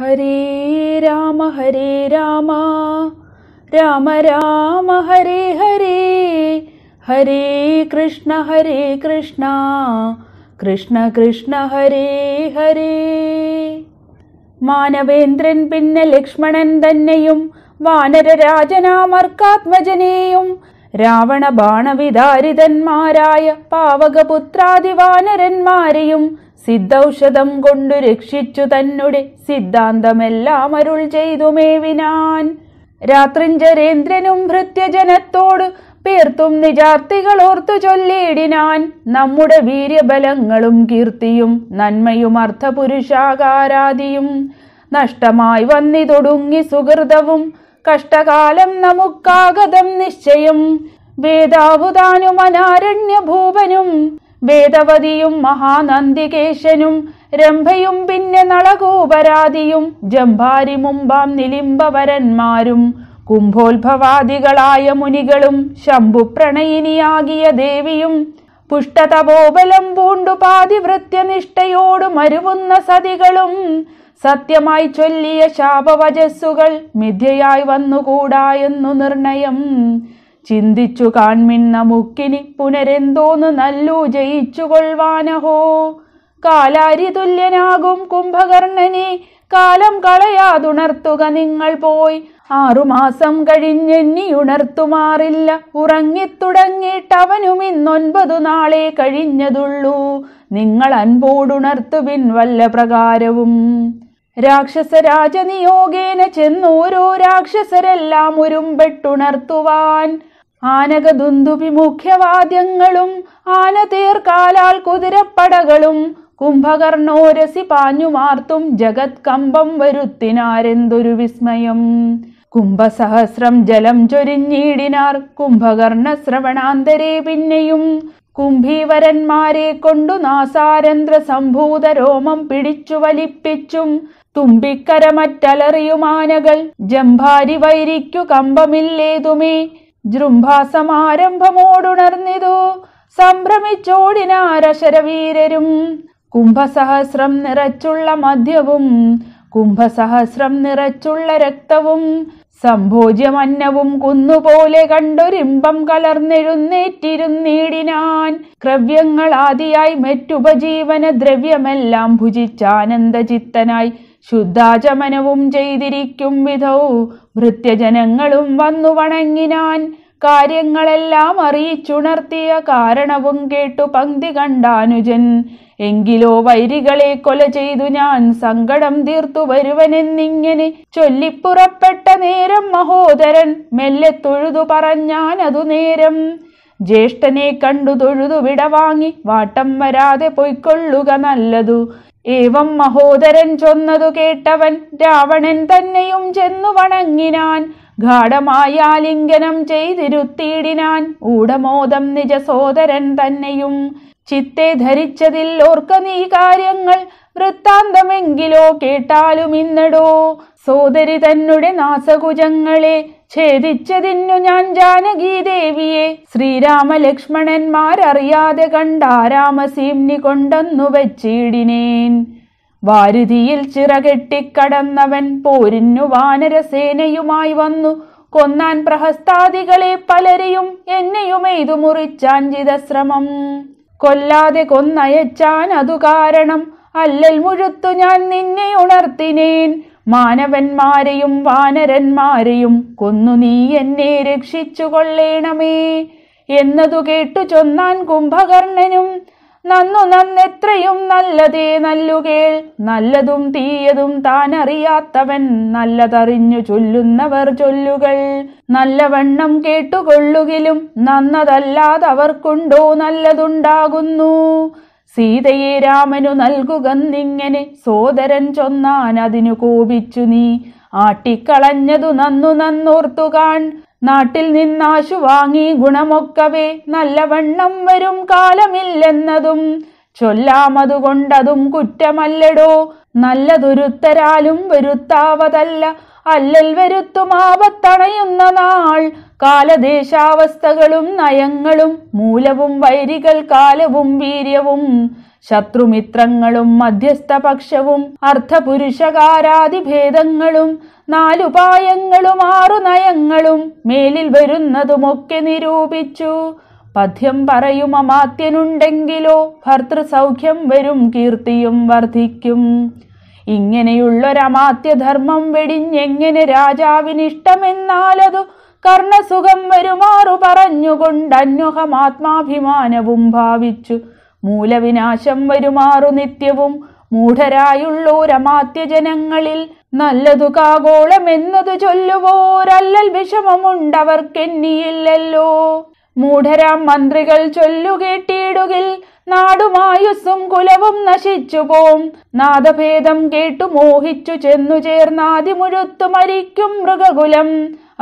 ഹരേ രാമ ഹരേ രാമ രാമ രാമ ഹരേ ഹരേ ഹരേ കൃഷ്ണ ഹരേ കൃഷ്ണ കൃഷ്ണ കൃഷ്ണ ഹരേ ഹരേ മാനവേന്ദ്രൻ പിന്നെ ലക്ഷ്മണൻ തന്നെയും വാനരരാജനാമർക്കാത്മജനെയും രാവണ ബാണവിദാരിതന്മാരായ പാവകപുത്രാദിവാനരന്മാരെയും സിദ്ധൌഷധം കൊണ്ടു രക്ഷിച്ചു തന്നെ സിദ്ധാന്തമെല്ലാം അരുൾ ചെയ്തു മേവിനാൻ രാത്രിഞ്ചരേന്ദ്രനും ഭൃത്യജനത്തോട് പീർത്തും നിജാർത്ഥികൾ ഓർത്തു ചൊല്ലിയിടിനാൻ നമ്മുടെ വീര്യബലങ്ങളും കീർത്തിയും നന്മയും അർത്ഥപുരുഷാകാരാദിയും നഷ്ടമായി വന്നിതൊടുങ്ങി സുഹൃതവും കഷ്ടകാലം നമുക്കാഗതം നിശ്ചയം വേദാവുതാനും അനാരണ്യഭൂപനും വേദവതിയും മഹാനന്ദികേശനും രംഭയും പിന്നെ നളകൂപരാതിയും ജംഭാരി മുമ്പാം നിലിംബവരന്മാരും കുംഭോത്ഭവാദികളായ മുനികളും ശംഭു പ്രണയിനിയാകിയ ദേവിയും പുഷ്ടതപോബലം പൂണ്ടു മരുവുന്ന സതികളും സത്യമായി ചൊല്ലിയ ശാപവചസ്സുകൾ മിഥ്യയായി വന്നുകൂടായെന്നു നിർണയം ചിന്തിച്ചു കാൺമിണ്ണ മുക്കിനി പുനരെന്തോന്ന് നല്ലു ജയിച്ചു കൊള്ളവാനഹോ കാലാരി തുല്യനാകും കുംഭകർണനെ കാലം കളയാതുണർത്തുക നിങ്ങൾ പോയി ആറുമാസം കഴിഞ്ഞെന്നി ഉണർത്തുമാറില്ല ഉറങ്ങിത്തുടങ്ങിയിട്ടവനും ഇന്നൊൻപതു നാളെ കഴിഞ്ഞതുള്ളൂ നിങ്ങൾ അൻപോടുണർത്തുവിൻ വല്ല പ്രകാരവും രാക്ഷസരാജനിയോഗേന ചെന്നോരോ രാക്ഷസരെല്ലാം ഉരുമ്പെട്ടുണർത്തുവാൻ ആനകദുന്തുപി മുഖ്യവാദ്യങ്ങളും ആനതീർ കാലാൽ കുതിരപ്പടകളും കുംഭകർണോരസി പാഞ്ഞുമാർത്തും ജഗത് കമ്പം വരുത്തിനാരെന്തൊരു വിസ്മയം കുംഭസഹസ്രം ജലം ചൊരിഞ്ഞീടിനാർ കുംഭകർണ ശ്രവണാന്തരെ പിന്നെയും കുംഭീവരന്മാരെ കൊണ്ടു നാസാരന്ദ്ര സംഭൂത രോമം പിടിച്ചു വലിപ്പിച്ചും തുമ്പിക്കരമറ്റലറിയുമാനകൾ ജംഭാരി വൈരിക്കു കമ്പമില്ലേതുമേ ജൃംഭാസമാരംഭമോടുണർന്നിതു സംഭ്രമിച്ചോടിനാരശരവീരരും കുംഭസഹസ്രം നിറച്ചുള്ള മദ്യവും കുംഭസഹസ്രം നിറച്ചുള്ള രക്തവും സംഭോജ്യമന്നവും കുന്നുപോലെ കണ്ടൊരിമ്പം കലർന്നെഴുന്നേറ്റിരുന്നേടിനാൻ ക്രവ്യങ്ങളാദിയായി മറ്റുപജീവന ദ്രവ്യമെല്ലാം ഭുജിച്ചാനന്ദചിത്തനായി ശുദ്ധാചമനവും ചെയ്തിരിക്കും വിധൗ ഭൃത്യജനങ്ങളും വന്നു വണങ്ങിനാൻ കാര്യങ്ങളെല്ലാം അറിയിച്ചുണർത്തിയ കാരണവും കേട്ടു പങ്ക്തി കണ്ടാനുജൻ എങ്കിലോ വൈരികളെ കൊല ചെയ്തു ഞാൻ സങ്കടം തീർത്തു വരുവനെന്നിങ്ങനെ ചൊല്ലിപ്പുറപ്പെട്ട നേരം മഹോദരൻ മെല്ലെ തൊഴുതു പറഞ്ഞാൻ അതു നേരം ജ്യേഷ്ഠനെ കണ്ടു തൊഴുതു വിടവാങ്ങി വാട്ടം വരാതെ പൊയ്ക്കൊള്ളുക നല്ലതു ഏവം മഹോദരൻ ചൊന്നതു കേട്ടവൻ രാവണൻ തന്നെയും ചെന്നു വണങ്ങിനാൻ ഗാഠമായാലിംഗനം ചെയ്തിരുത്തിയിടിനാൻ ഊടമോദം നിജ സോദരൻ തന്നെയും ചിത്തെ ധരിച്ചതിൽ ഓർക്ക നീ കാര്യങ്ങൾ വൃത്താന്തമെങ്കിലോ കേട്ടാലും ഇന്നടോ സോദരി തന്നെ നാസകുജങ്ങളെ ഛേദിച്ചതിന്നു ഞാൻ ജാനകീദേവിയെ ശ്രീരാമലക്ഷ്മണന്മാരറിയാതെ കണ്ടാ രാമസീംനി കൊണ്ടെന്നു വെച്ചിടിനേൻ വാരുതിയിൽ ചിറകെട്ടിക്കടന്നവൻ പോരിന്നു വാനരസേനയുമായി വന്നു കൊന്നാൻ പ്രഹസ്താദികളെ പലരെയും എന്നെയും എയ്തു മുറിച്ചാഞ്ചിത ശ്രമം കൊല്ലാതെ കൊന്നയച്ചാൻ അതു കാരണം അല്ലൽ മുഴുത്തു ഞാൻ നിന്നെ ഉണർത്തിനേൻ മാനവന്മാരെയും വാനരന്മാരെയും കൊന്നു നീ എന്നെ രക്ഷിച്ചു കൊള്ളേണമേ എന്നതു കേട്ടു ചൊന്നാൻ കുംഭകർണനും നന്നു നന്നെത്രയും നല്ലതേ നല്ലുകേൾ നല്ലതും തീയതും താൻ അറിയാത്തവൻ നല്ലതറിഞ്ഞു ചൊല്ലുന്നവർ ചൊല്ലുകൾ നല്ലവണ്ണം കേട്ടുകൊള്ളുകിലും നന്നതല്ലാതവർക്കുണ്ടോ നല്ലതുണ്ടാകുന്നു സീതയെ രാമനു നൽകുക നിങ്ങനെ സോദരൻ ചൊന്നാൻ അതിനു കോപിച്ചു നീ ആട്ടിക്കളഞ്ഞതു നന്നു നന്നോർത്തുകാൺ നാട്ടിൽ നിന്നാശു വാങ്ങി ഗുണമൊക്കവേ നല്ലവണ്ണം വരും കാലമില്ലെന്നതും ചൊല്ലാമതുകൊണ്ടതും കുറ്റമല്ലടോ നല്ലതൊരുത്തരാലും വരുത്താവതല്ല അല്ലൽ വരുത്തുമാപത്തണയുന്ന നാൾ കാലദേശാവസ്ഥകളും നയങ്ങളും മൂലവും വൈരികൾ കാലവും വീര്യവും ശത്രുമിത്രങ്ങളും മധ്യസ്ഥ പക്ഷവും അർത്ഥപുരുഷകാരാതിഭേദങ്ങളും നാലുപായങ്ങളും ആറു നയങ്ങളും മേലിൽ വരുന്നതുമൊക്കെ നിരൂപിച്ചു പഥ്യം പറയുമ മാത്യനുണ്ടെങ്കിലോ ഭർത്തൃസൗഖ്യം വരും കീർത്തിയും വർദ്ധിക്കും ഇങ്ങനെയുള്ളൊരമാത്യധർമ്മം വെടിഞ്ഞെങ്ങനെ രാജാവിനിഷ്ടമെന്നാലതു കർണസുഖം വരുമാറു പറഞ്ഞുകൊണ്ടന്യുഹമാത്മാഭിമാനവും ഭാവിച്ചു മൂലവിനാശം വരുമാറു നിത്യവും മൂഢരായുള്ളൂരമാത്യ ജനങ്ങളിൽ നല്ലതു കാഗോളമെന്നതു ചൊല്ലുവോരല്ലൽ വിഷമമുണ്ടവർക്കെന്നിയില്ലല്ലോ മൂഢരാം മന്ത്രികൾ ചൊല്ലുകേട്ടിയിടുകിൽ നാടുമായുസ്സും കുലവും നശിച്ചു പോം നാദഭേദം കേട്ടു മോഹിച്ചു ചെന്നു ചേർന്നാതി മുഴുത്തു മരിക്കും മൃഗകുലം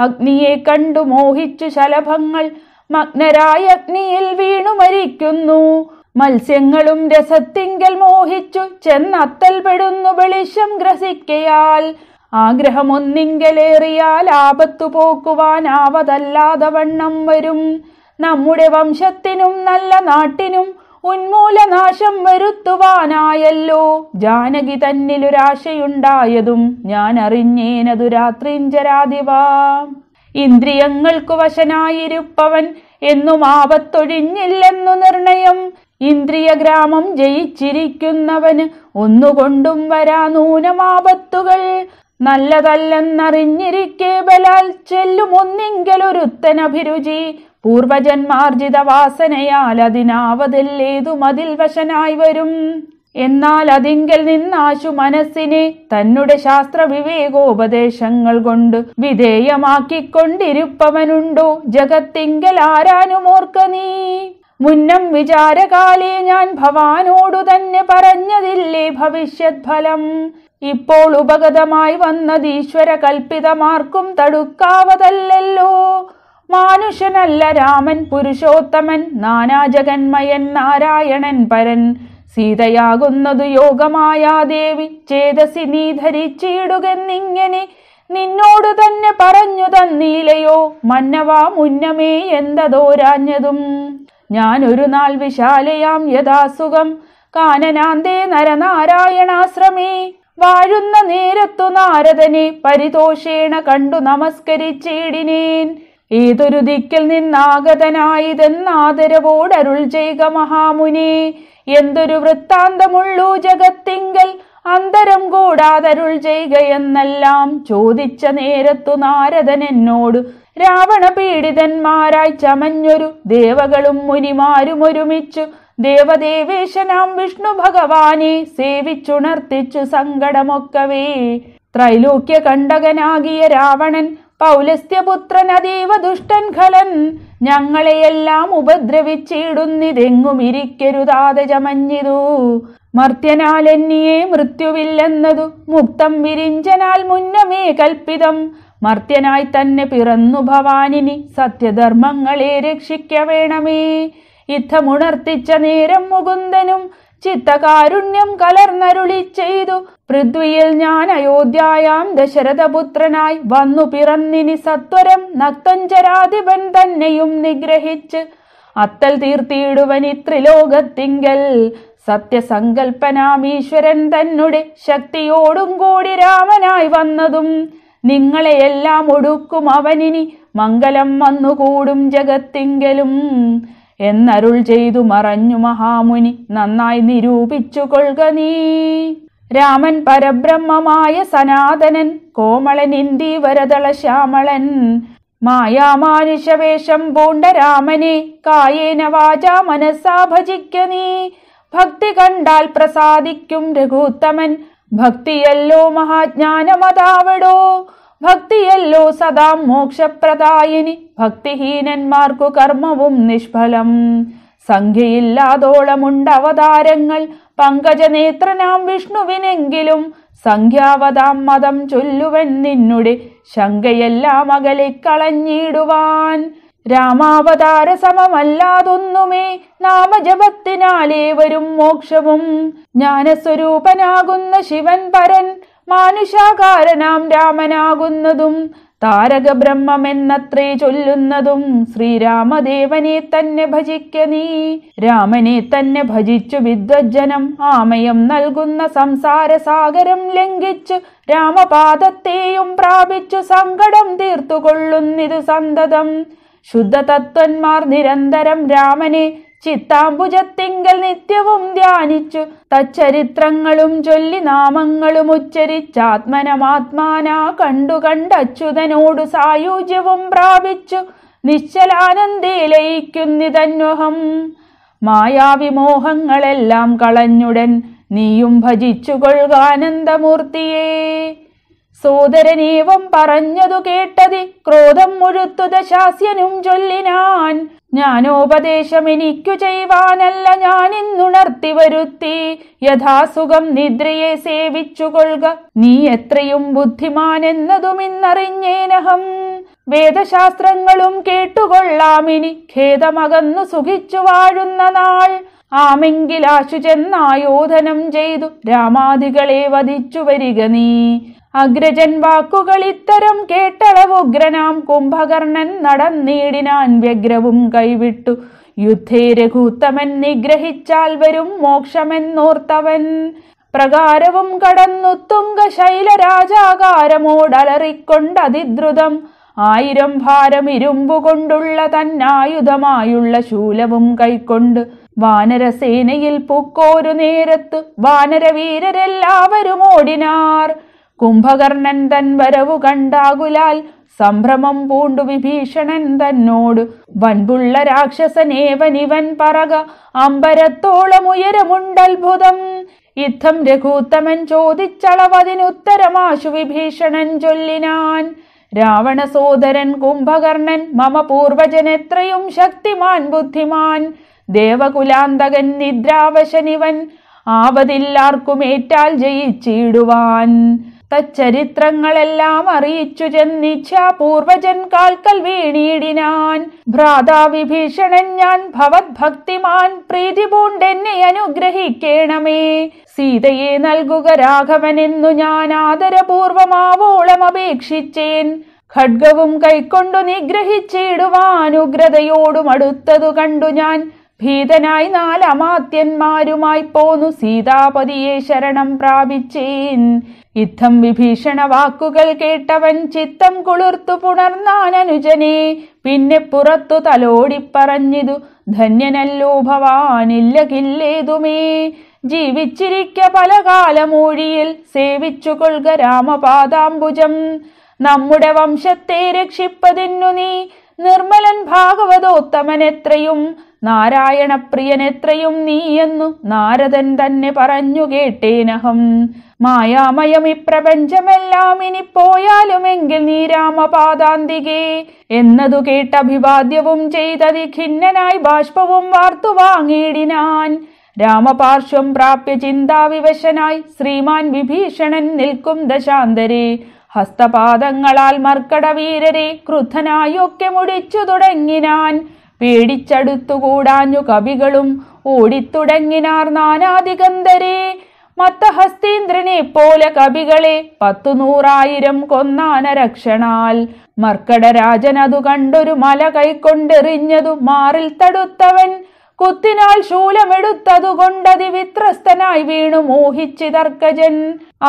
അഗ്നിയെ കണ്ടു മോഹിച്ചു ശലഭങ്ങൾ മഗ്നരായ അഗ്നിയിൽ വീണു മരിക്കുന്നു മത്സ്യങ്ങളും രസത്തിങ്കൽ മോഹിച്ചു പെടുന്നു വെളിച്ചം ഗ്രസിക്കയാൽ ആഗ്രഹമൊന്നിങ്കലേറിയാൽ ആപത്തു പോക്കുവാനാവതല്ലാതെ വണ്ണം വരും നമ്മുടെ വംശത്തിനും നല്ല നാട്ടിനും ഉന്മൂലനാശം വരുത്തുവാനായല്ലോ ജാനകി തന്നിലൊരാശയുണ്ടായതും ഞാൻ അറിഞ്ഞേനതു രാത്രിഞ്ചരാതിവാ ഇന്ദ്രിയങ്ങൾക്കു വശനായിരുപ്പവൻ എന്നും ആപത്തൊഴിഞ്ഞില്ലെന്നു നിർണയം ഇന്ദ്രിയഗ്രാമം ജയിച്ചിരിക്കുന്നവന് ഒന്നുകൊണ്ടും വരാ നൂനമാപത്തുകൾ നല്ലതല്ലെന്നറിഞ്ഞിരിക്കേ ബലാൽ ചെല്ലുമൊന്നിങ്കലൊരുത്തനഭിരുചി പൂർവജന്മാർജിത വാസനയാൽ അതിനാവതിൽ മതിൽ വശനായി വരും എന്നാൽ അതിങ്കൽ നിന്നാശു മനസ്സിനെ തന്നുടെ ശാസ്ത്ര വിവേകോപദേശങ്ങൾ കൊണ്ട് വിധേയമാക്കിക്കൊണ്ടിരുപ്പവനുണ്ടോ ജഗത്തിങ്കൽ ആരാനുമോർക്ക നീ മുന്നം വിചാരകാലേ ഞാൻ ഭവാനോടു തന്നെ പറഞ്ഞതില്ലേ ഭവിഷ്യത് ഫലം ഇപ്പോൾ ഉപഗതമായി വന്നത് ഈശ്വര കൽപ്പിതമാർക്കും തടുക്കാവതല്ലോ മാനുഷനല്ല രാമൻ പുരുഷോത്തമൻ നാനാജഗന്മയൻ നാരായണൻ പരൻ സീതയാകുന്നത് യോഗമായ ദേവി ചേതസി നീ ധരിച്ചിടുകെന്നിങ്ങനെ നിന്നോട് തന്നെ പറഞ്ഞു തന്നീലയോ മന്നവാ മുന്നമേ എന്തതോരാഞ്ഞതും ഞാൻ ഒരു നാൾ വിശാലയാം യഥാസുഖം കാനനാന്തേ നരനാരായണാശ്രമേ വാഴുന്ന നേരത്തു നാരദനെ പരിതോഷേണ കണ്ടു നമസ്കരിച്ചിടിനേൻ ഏതൊരു ദിക്കിൽ നിന്നാഗതനായിതെന്നാദരവോടരുൾ ചെയ്യുക മഹാമുനി എന്തൊരു വൃത്താന്തമുള്ളൂ ജഗത്തിങ്കൽ അന്തരം കൂടാതരുൾ ചെയ്യുക എന്നെല്ലാം ചോദിച്ച നേരത്തു നാരദൻ എന്നോട് പീഡിതന്മാരായി ചമഞ്ഞൊരു ദേവകളും മുനിമാരും ഒരുമിച്ചു ദേവദേവേശനാം വിഷ്ണു ഭഗവാനെ സേവിച്ചുണർത്തിച്ചു സങ്കടമൊക്കവേ ത്രൈലോക്യ കണ്ടകനാകിയ രാവണൻ പൗലസ്ത്യപുത്രൻ അതീവ ദുഷ്ടൻ ഖലൻ ഞങ്ങളെയെല്ലാം ഉപദ്രവിച്ചിടുന്നിതെങ്ങും ഇരിക്കരുതാതെ ചമഞ്ഞിതു മർത്യനാൽ എന്നിയെ മൃത്യുവില്ലെന്നതു മുക്തം വിരിഞ്ചനാൽ മുന്നമേ കൽപ്പിതം മർത്യനായി തന്നെ പിറന്നു ഭവാനിനി സത്യധർമ്മങ്ങളെ രക്ഷിക്ക വേണമേ യുദ്ധമുണർത്തിച്ച നേരം മുകുന്ദനും ചിത്തകാരുണ്യം കലർന്നരുളി ചെയ്തു പൃഥ്വിയിൽ ഞാൻ അയോധ്യായാം ദശരഥപുത്രനായി വന്നു പിറന്നിനി സത്വരം നത്തഞ്ചരാധിപൻ തന്നെയും നിഗ്രഹിച്ച് അത്തൽ തീർത്തിയിടുവൻ ത്രിലോകത്തിങ്കൽ സത്യസങ്കൽപ്പനാം ഈശ്വരൻ തന്നെ ശക്തിയോടും കൂടി രാമനായി വന്നതും നിങ്ങളെയെല്ലാം ഒടുക്കും അവനിനി മംഗലം വന്നുകൂടും ജഗത്തിങ്കലും എന്നരുൾ ചെയ്തു മറഞ്ഞു മഹാമുനി നന്നായി നിരൂപിച്ചു കൊള്ളുക നീ രാമൻ പരബ്രഹ്മമായ സനാതനൻ കോമളൻ ഇന്ദി വരതള ശ്യാമളൻ മായാമാനുഷവേഷം പൂണ്ട രാമനെ കായേന വാച മനസ്സാ ഭജിക്ക നീ ഭക്തി കണ്ടാൽ പ്രസാദിക്കും രഘുത്തമൻ ഭക്തിയല്ലോ മഹാജ്ഞാനമതാവടോ ഭക്തിയല്ലോ സദാ മോക്ഷപ്രദായിനി ഭക്തിഹീനന്മാർക്കു കർമ്മവും നിഷ്ഫലം അവതാരങ്ങൾ പങ്കജനേത്രനാം വിഷ്ണുവിനെങ്കിലും സംഖ്യാവതാം മതം ചൊല്ലുവൻ നിന്നുടെ ശങ്കയെല്ലാം കളഞ്ഞിടുവാൻ രാമാവതാര സമമല്ലാതൊന്നുമേ നാമജപത്തിനാലേ വരും മോക്ഷവും ജ്ഞാനസ്വരൂപനാകുന്ന ശിവൻ പരൻ മാനുഷാകാരനാം രാമനാകുന്നതും താരക എന്നത്രേ ചൊല്ലുന്നതും ശ്രീരാമദേവനെ തന്നെ ഭജിക്ക നീ രാമനെ തന്നെ ഭജിച്ചു വിദ്വജ്ജനം ആമയം നൽകുന്ന സംസാര സാഗരം ലംഘിച്ചു രാമപാദത്തെയും പ്രാപിച്ചു സങ്കടം തീർത്തുകൊള്ളുന്നിത് സന്തതം ശുദ്ധതത്വന്മാർ നിരന്തരം രാമനെ ചിത്താംബുജത്തിങ്കൽ നിത്യവും ധ്യാനിച്ചു തച്ചരിത്രങ്ങളും ചൊല്ലി നാമങ്ങളും ഉച്ചരിച്ചാത്മനമാത്മാനാ കണ്ടു കണ്ടച്യുതനോടു സായുജ്യവും പ്രാപിച്ചു നിശ്ചലാനന്ദി ലയിക്കുന്നിതന്വഹം മായാവിമോഹങ്ങളെല്ലാം കളഞ്ഞുടൻ നീയും ഭജിച്ചു കൊള്ളുക ആനന്ദമൂർത്തിയേ സോദരനേവം പറഞ്ഞതു കേട്ടതി ക്രോധം മുഴുത്തു ദശാസ്യനും ചൊല്ലിനാൻ ഞാനോപദേശം എനിക്കു ചെയ്യുവാനല്ല ഞാൻ ഇന്നുണർത്തി വരുത്തി യഥാസുഖം നിദ്രയെ സേവിച്ചു കൊള്ളുക നീ എത്രയും ബുദ്ധിമാനെന്നതും ഇന്നറിഞ്ഞേനഹം വേദശാസ്ത്രങ്ങളും കേട്ടുകൊള്ളാമിനി ഖേദമകന്നു സുഖിച്ചു വാഴുന്ന നാൾ ആമെങ്കിൽ ആശു ചെന്നായോധനം ചെയ്തു രാമാദികളെ വധിച്ചു വരിക നീ അഗ്രജൻ വാക്കുകൾ ഇത്തരം കേട്ടളവുഗ്രനാം കുംഭകർണൻ നടന്നീടിനാൻ വ്യഗ്രവും കൈവിട്ടു യുദ്ധേ രഘൂത്തമൻ നിഗ്രഹിച്ചാൽ വരും മോക്ഷമെന്നോർത്തവൻ പ്രകാരവും കടന്നു തുങ്ക ശൈലരാജാകാരമോടലറിക്കൊണ്ട് അതിദ്രുതം ആയിരം ഭാരം ഇരുമ്പുകൊണ്ടുള്ള തന്നായുധമായുള്ള ശൂലവും കൈക്കൊണ്ട് വാനരസേനയിൽ പൂക്കോരു നേരത്ത് വാനരവീരരെല്ലാവരും ഓടിനാർ കുംഭകർണൻ തൻ വരവു കണ്ടാകുലാൽ സംഭ്രമം പൂണ്ടു വിഭീഷണൻ തന്നോട് വൻപുള്ള രാക്ഷസനേവനിവൻ പറക അമ്പരത്തോളം ഉയരമുണ്ടത്ഭുതം യുദ്ധം രഘൂത്തമൻ ചോദിച്ചളവതിനുത്തരമാശു വിഭീഷണൻ ചൊല്ലിനാൻ രാവണ സോദരൻ കുംഭകർണൻ മമ പൂർവജനെത്രയും ശക്തിമാൻ ബുദ്ധിമാൻ ദേവകുലാന്തകൻ നിദ്രാവശനിവൻ ആവതില്ലാർക്കുമേറ്റാൽ ജയിച്ചിടുവാൻ തച്ചരിത്രങ്ങളെല്ലാം അറിയിച്ചു ചെന്നിച്ഛാ പൂർവജൻ കാൽക്കൽ വീണിടിനാൻ ഭ്രാതാ വിഭീഷണൻ ഞാൻ ഭവത്ഭക്തിമാൻ പ്രീതിപൂണ്ടെന്നെ പൂണ്ടെന്നെ അനുഗ്രഹിക്കേണമേ സീതയെ നൽകുക രാഘവനെന്നു ഞാൻ ആദരപൂർവമാവോളം അപേക്ഷിച്ചേൻ ഖഡ്ഗവും കൈക്കൊണ്ടു നിഗ്രഹിച്ചിടുവാൻ ഉഗ്രതയോടും അടുത്തതു കണ്ടു ഞാൻ ഭീതനായി നാലമാത്യന്മാരുമായി പോന്നു സീതാപതിയെ ശരണം പ്രാപിച്ചേൻ യുദ്ധം വിഭീഷണ വാക്കുകൾ കേട്ടവൻ ചിത്തം കുളിർത്തു പുണർന്നാൻ പിന്നെ പുറത്തു തലോടിപ്പറഞ്ഞിതു ധന്യനല്ലോ ഭവാനില്ലകില്ലേതുമേ ജീവിച്ചിരിക്ക പല കാലമൂഴിയിൽ സേവിച്ചു കൊൽക രാമപാദാംബുജം നമ്മുടെ വംശത്തെ രക്ഷിപ്പതിന്നു നീ നിർമ്മലൻ എത്രയും നാരായണപ്രിയനെത്രയും നീയെന്നു നാരദൻ തന്നെ പറഞ്ഞു കേട്ടേനഹം മായാമയം ഇപ്രപഞ്ചമെല്ലാം ഇനി പോയാലുമെങ്കിൽ നീ രാമപാദാന്തികേ എന്നതു അഭിവാദ്യവും ചെയ്തതി ഖിന്നനായി ബാഷ്പവും വാർത്തു വാങ്ങിയിടിനാൻ രാമപാർശ്വം പ്രാപ്യ ചിന്താവിവശനായി ശ്രീമാൻ വിഭീഷണൻ നിൽക്കും ദശാന്തരെ ഹസ്തപാദങ്ങളാൽ വീരരെ ക്രുദ്ധനായൊക്കെ മുടിച്ചു തുടങ്ങിനാൻ പേടിച്ചടുത്തുകൂടാഞ്ഞു കവികളും ഓടിത്തുടങ്ങിനാർ നാനാദിഗന്ധരെ മത്തഹസ്തീന്ദ്രനെ പോലെ കവികളെ പത്തു നൂറായിരം കൊന്നാനരക്ഷണാൽ മർക്കടരാജനതു കണ്ടൊരു മല കൈക്കൊണ്ടെറിഞ്ഞതു മാറിൽ തടുത്തവൻ കുത്തിനാൽ ശൂലമെടുത്തതുകൊണ്ടതി വിത്രസ്തനായി വീണു മോഹിച്ചിതർക്കജൻ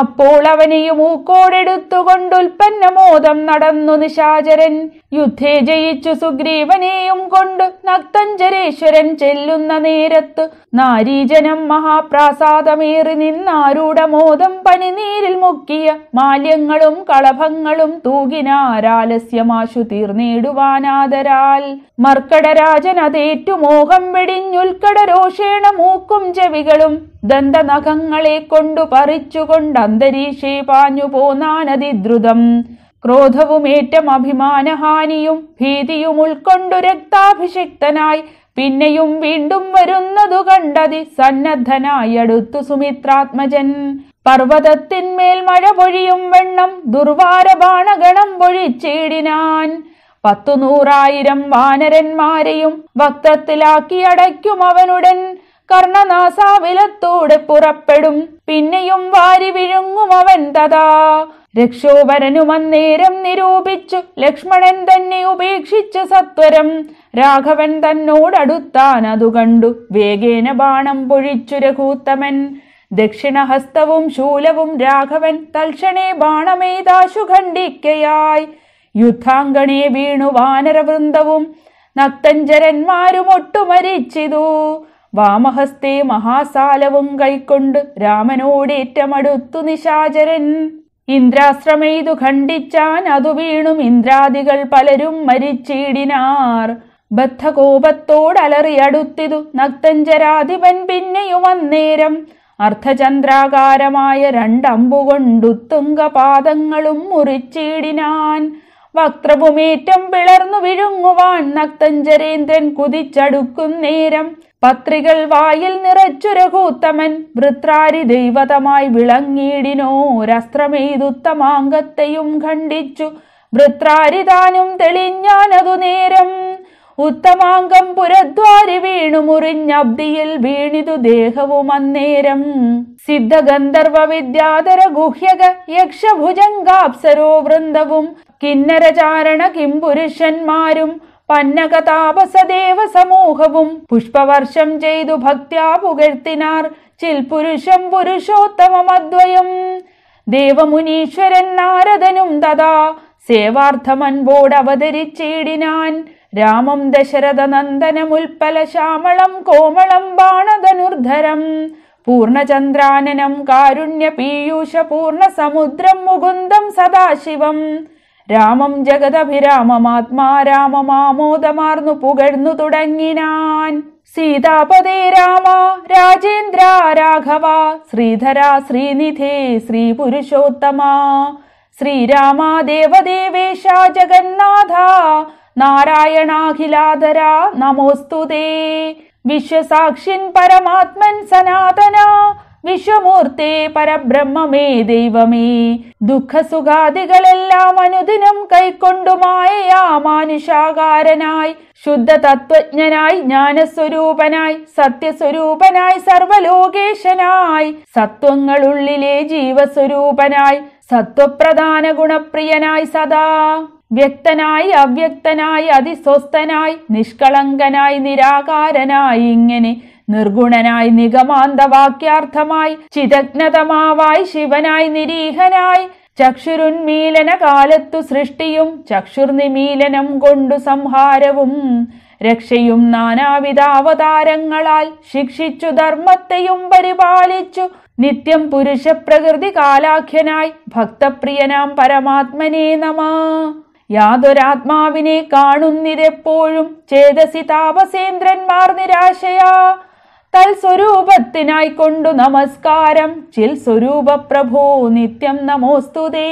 അപ്പോൾ അവനെയും ഊക്കോടെടുത്തുകൊണ്ടുൽപ്പന്നമോദം നടന്നു നിശാചരൻ യുദ്ധേ ജയിച്ചു സുഗ്രീവനെയും കൊണ്ട് നക്തഞ്ചരേശ്വരൻ ചെല്ലുന്ന നേരത്ത് നാരീജനം മഹാപ്രാസാദമേറി നിന്നാരൂഢമോദം പനിനീരിൽ മുക്കിയ മാല്യങ്ങളും കളഭങ്ങളും തൂകിനാരാലസ്യമാശു തീർന്നേടുവാനാദരാൽ മർക്കടരാജൻ അതേറ്റു മോഹം വെടി ചൊരിഞ്ഞുൽക്കട രോഷേണ മൂക്കും ചെവികളും ദന്തനഖങ്ങളെ കൊണ്ടു പറിച്ചുകൊണ്ട് അന്തരീക്ഷെ പാഞ്ഞു പോന്നാനതിദ്രുതം ക്രോധവുമേറ്റം അഭിമാനഹാനിയും ഭീതിയും ഉൾക്കൊണ്ടു രക്താഭിഷിക്തനായി പിന്നെയും വീണ്ടും വരുന്നതു കണ്ടതി അടുത്തു സുമിത്രാത്മജൻ പർവ്വതത്തിന്മേൽ മഴ പൊഴിയും വെണ്ണം ദുർവാരബാണഗണം പൊഴിച്ചേടിനാൻ പത്തു നൂറായിരം വാനരന്മാരെയും ഭക്തത്തിലാക്കി അടയ്ക്കും അവനുടൻ കർണനാസാവിലത്തോടെ പുറപ്പെടും പിന്നെയും വാരി വിഴുങ്ങും അവൻ തഥാ അന്നേരം നിരൂപിച്ചു ലക്ഷ്മണൻ തന്നെ ഉപേക്ഷിച്ച് സത്വരം രാഘവൻ തന്നോടടുത്താൻ അതു കണ്ടു വേഗേന ബാണം പൊഴിച്ചു രഘൂത്തമൻ ദക്ഷിണഹസ്തവും ശൂലവും രാഘവൻ തൽക്ഷണേ ബാണമെയ്താശു ഖണ്ഡിക്കയായി യുദ്ധാംഗണേ വീണു വാനരവൃന്ദവും നക്തഞ്ചരന്മാരും ഒട്ടുമരിച്ചിതു വാമഹസ്തേ മഹാസാലവും കൈക്കൊണ്ട് രാമനോടേറ്റമടുത്തു നിശാചരൻ ഇന്ദ്രാശ്രമെയ്തു ഖണ്ഡിച്ചാൻ അതു വീണും ഇന്ദ്രാദികൾ പലരും മരിച്ചിടിനാർ അടുത്തിതു നക്തഞ്ചരാധിപൻ പിന്നെയും അന്നേരം അർദ്ധചന്ദ്രാകാരമായ രണ്ടമ്പുകൊണ്ടുത്തുങ്കപാദങ്ങളും മുറിച്ചിടിനാൻ വക്രഭൂമേറ്റം പിളർന്നു വിഴുങ്ങുവാൻ നക്തഞ്ചരേന്ദ്രൻ കുതിച്ചടുക്കും നേരം പത്രികൾ വായിൽ നിറച്ചുരകൂത്തമൻ വൃത്രാരി ദൈവതമായി വിളങ്ങിയിടിനോരസ്ത്രമേതുത്തമാംഗത്തെയും ഖണ്ഡിച്ചു താനും തെളിഞ്ഞാനതു നേരം ഉത്തമാങ്കം പുരദ്വാരി വീണു മുറിഞ്ഞബ്ദിയിൽ വീണിതു ദേഹവും അന്നേരം സിദ്ധഗന്ധർവ വിദ്യാധര ഗുഹ്യക യക്ഷഭുജങ്കാപ്സരോ വൃന്ദവും കിന്നരചാരണ കിംപുരുഷന്മാരും പന്നകതാപസദേവ സമൂഹവും പുഷ്പവർഷം ചെയ്തു ഭക്ത്യാ പുകഴ്ത്തിനാർ ചിൽപുരുഷം പുരുഷോത്തമമദ്വയം ദേവമുനീശ്വരൻ നാരദനും തഥാ സേവാർത്ഥമൻപോട് അവതരിച്ചിടിനാൻ രാമം ദശരഥ നന്ദനമുൽപ്പല ശ്യാമളം കോമളം ബാണധനുർധരം പൂർണചന്ദ്രാനനം കാരുണ്യ പീയൂഷ പൂർണ സമുദ്രം മുകുന്ദം സദാശിവം രാമം ജഗദഭിരാമമാത്മാ രാമമാമോദമാർന്നു പുകഴ്ന്നു തുടങ്ങിനാൻ സീതാപതേ രാമ രാജേന്ദ്ര രാഘവ ശ്രീധര ശ്രീനിധേ ശ്രീ പുരുഷോത്തമ ശ്രീരാമ ദേവദേവേശ ജഗന്നാഥ നാരായണാഖിലാധര നമോസ്തുതേ വിശ്വസാക്ഷിൻ പരമാത്മൻ സനാതന വിശ്വമൂർത്തേ പരബ്രഹ്മമേ ദൈവമേ ദുഃഖസുഖാദികളെല്ലാം അനുദിനം കൈക്കൊണ്ടുമായയാ മാനുഷാകാരനായി ശുദ്ധ തത്വജ്ഞനായി ജ്ഞാനസ്വരൂപനായി സത്യസ്വരൂപനായി സർവലോകേശനായി സത്വങ്ങളുള്ളിലെ ജീവസ്വരൂപനായി സത്വപ്രധാന ഗുണപ്രിയനായി സദാ വ്യക്തനായി അവ്യക്തനായി അതിസ്വസ്ഥനായി നിഷ്കളങ്കനായി നിരാകാരനായി ഇങ്ങനെ നിർഗുണനായി നിഗമാന്തവാക്യാർത്ഥമായി ചിതജ്ഞതമാവായി ശിവനായി നിരീഹനായി ചക്ഷുരുന്മീലന കാലത്തു സൃഷ്ടിയും ചക്ഷുർനിമീലനം കൊണ്ടു സംഹാരവും രക്ഷയും നാനാവിധ അവതാരങ്ങളാൽ ശിക്ഷിച്ചു ധർമ്മത്തെയും പരിപാലിച്ചു നിത്യം പുരുഷപ്രകൃതി കാലാഖ്യനായി ഭക്തപ്രിയനാം പരമാത്മനേ നമ യാതൊരാത്മാവിനെ കാണുന്നിതെപ്പോഴും ചേതസി താപസേന്ദ്രന്മാർ നിരാശയാ തൽസ്വരൂപത്തിനായി കൊണ്ടു നമസ്കാരം ചിൽ സ്വരൂപ പ്രഭോ നിത്യം നമോസ്തുതേ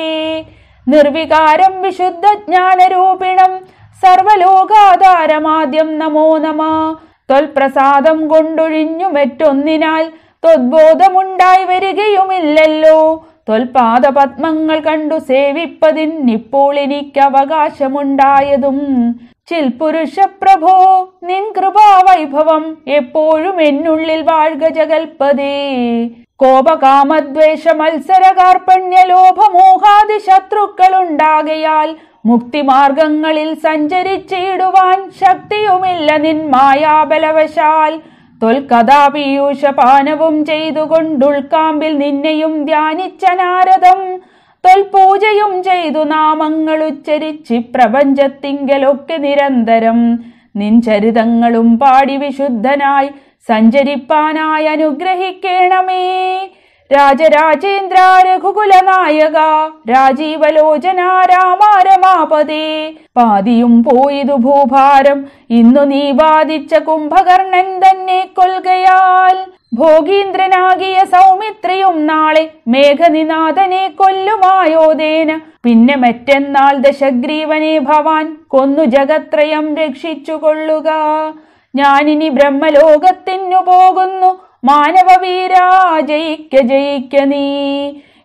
നിർവികാരം വിശുദ്ധ ജ്ഞാനരൂപിണം സർവലോകാധാരമാദ്യം നമോ നമ തൊൽപ്രസാദം കൊണ്ടൊഴിഞ്ഞു മറ്റൊന്നിനാൽ തൊദ്ബോധമുണ്ടായി വരികയുമില്ലല്ലോ തൊൽപാദപത്മങ്ങൾ കണ്ടു സേവിപ്പതിന്നിപ്പോൾ അവകാശമുണ്ടായതും ചിൽ പ്രഭോ നിൻ കൃപാവൈഭവം എപ്പോഴും എന്നുള്ളിൽ വാഴ്ക ജഗൽപതേ കോപകാമദ്വേഷ മത്സര കാർപ്പണ്യ ലോഭമോഹാദി ഉണ്ടാകയാൽ മുക്തിമാർഗങ്ങളിൽ സഞ്ചരിച്ചിടുവാൻ ശക്തിയുമില്ല നിൻ മായാബലവശാൽ തൊൽകഥാപീയൂഷപാനവും ചെയ്തുകൊണ്ടുൾക്കാമ്പിൽ നിന്നെയും ധ്യാനിച്ച നാരദം തൊൽപൂജയും ചെയ്തു നാമങ്ങൾ ഉച്ചരിച്ച് പ്രപഞ്ചത്തിങ്കലൊക്കെ നിരന്തരം നിൻ ചരിതങ്ങളും പാടി വിശുദ്ധനായി സഞ്ചരിപ്പാനായി അനുഗ്രഹിക്കണമേ രാജരാജേന്ദ്ര നായക രാജീവലോചന രാമാരമാപതി പാതിയും പോയിതു ഭൂഭാരം ഇന്നു നീ വാദിച്ച കുംഭകർണൻ തന്നെ കൊൽകയാൽ ഭോഗീന്ദ്രനാകിയ സൗമിത്രിയും നാളെ മേഘനിനാഥനെ കൊല്ലുമായോദേന പിന്നെ മറ്റെന്നാൾ ദശഗ്രീവനെ ഭവാൻ കൊന്നു ജഗത്രയം രക്ഷിച്ചുകൊള്ളുക ഞാനിനി ബ്രഹ്മലോകത്തിനു പോകുന്നു വീരാ ജയിക്ക ജയിക്ക നീ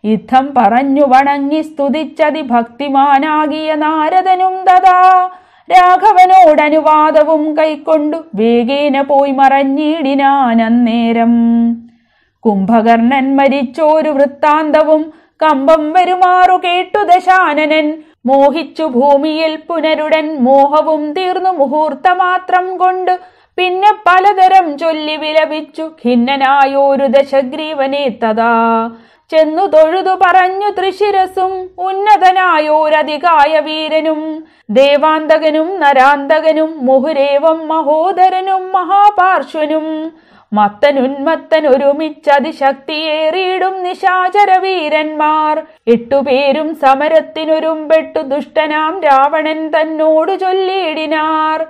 യുദ്ധം പറഞ്ഞു വണങ്ങി സ്തുതിച്ചതി ഭക്തിമാനാകിയ നാരദനും തഥാ രാഘവനോടനുവാദവും കൈക്കൊണ്ടു വേഗേന പോയി മറഞ്ഞിടിനാൻ അന്നേരം കുംഭകർണൻ മരിച്ചോരു വൃത്താന്തവും കമ്പം വരുമാറു കേട്ടു ദശാനനൻ മോഹിച്ചു ഭൂമിയിൽ പുനരുടൻ മോഹവും തീർന്നു മുഹൂർത്തമാത്രം കൊണ്ട് പിന്നെ പലതരം ചൊല്ലി വിലപിച്ചു ഖിന്നനായോരു ദശഗ്രീവനെ തഥാ ചെന്നു തൊഴുതു പറഞ്ഞു തൃശിരസും ഉന്നതനായോരധികായ വീരനും ദേവാന്തകനും നരാന്തകനും മുഹുരേവം മഹോദരനും മഹാപാർശ്വനും മത്തനുന്മത്തൻ ഒരുമിച്ചതിശക്തിയേറിയിടും നിശാചരവീരന്മാർ എട്ടുപേരും സമരത്തിനൊരുമ്പെട്ടു ദുഷ്ടനാം രാവണൻ തന്നോടു ചൊല്ലിയിടിനാർ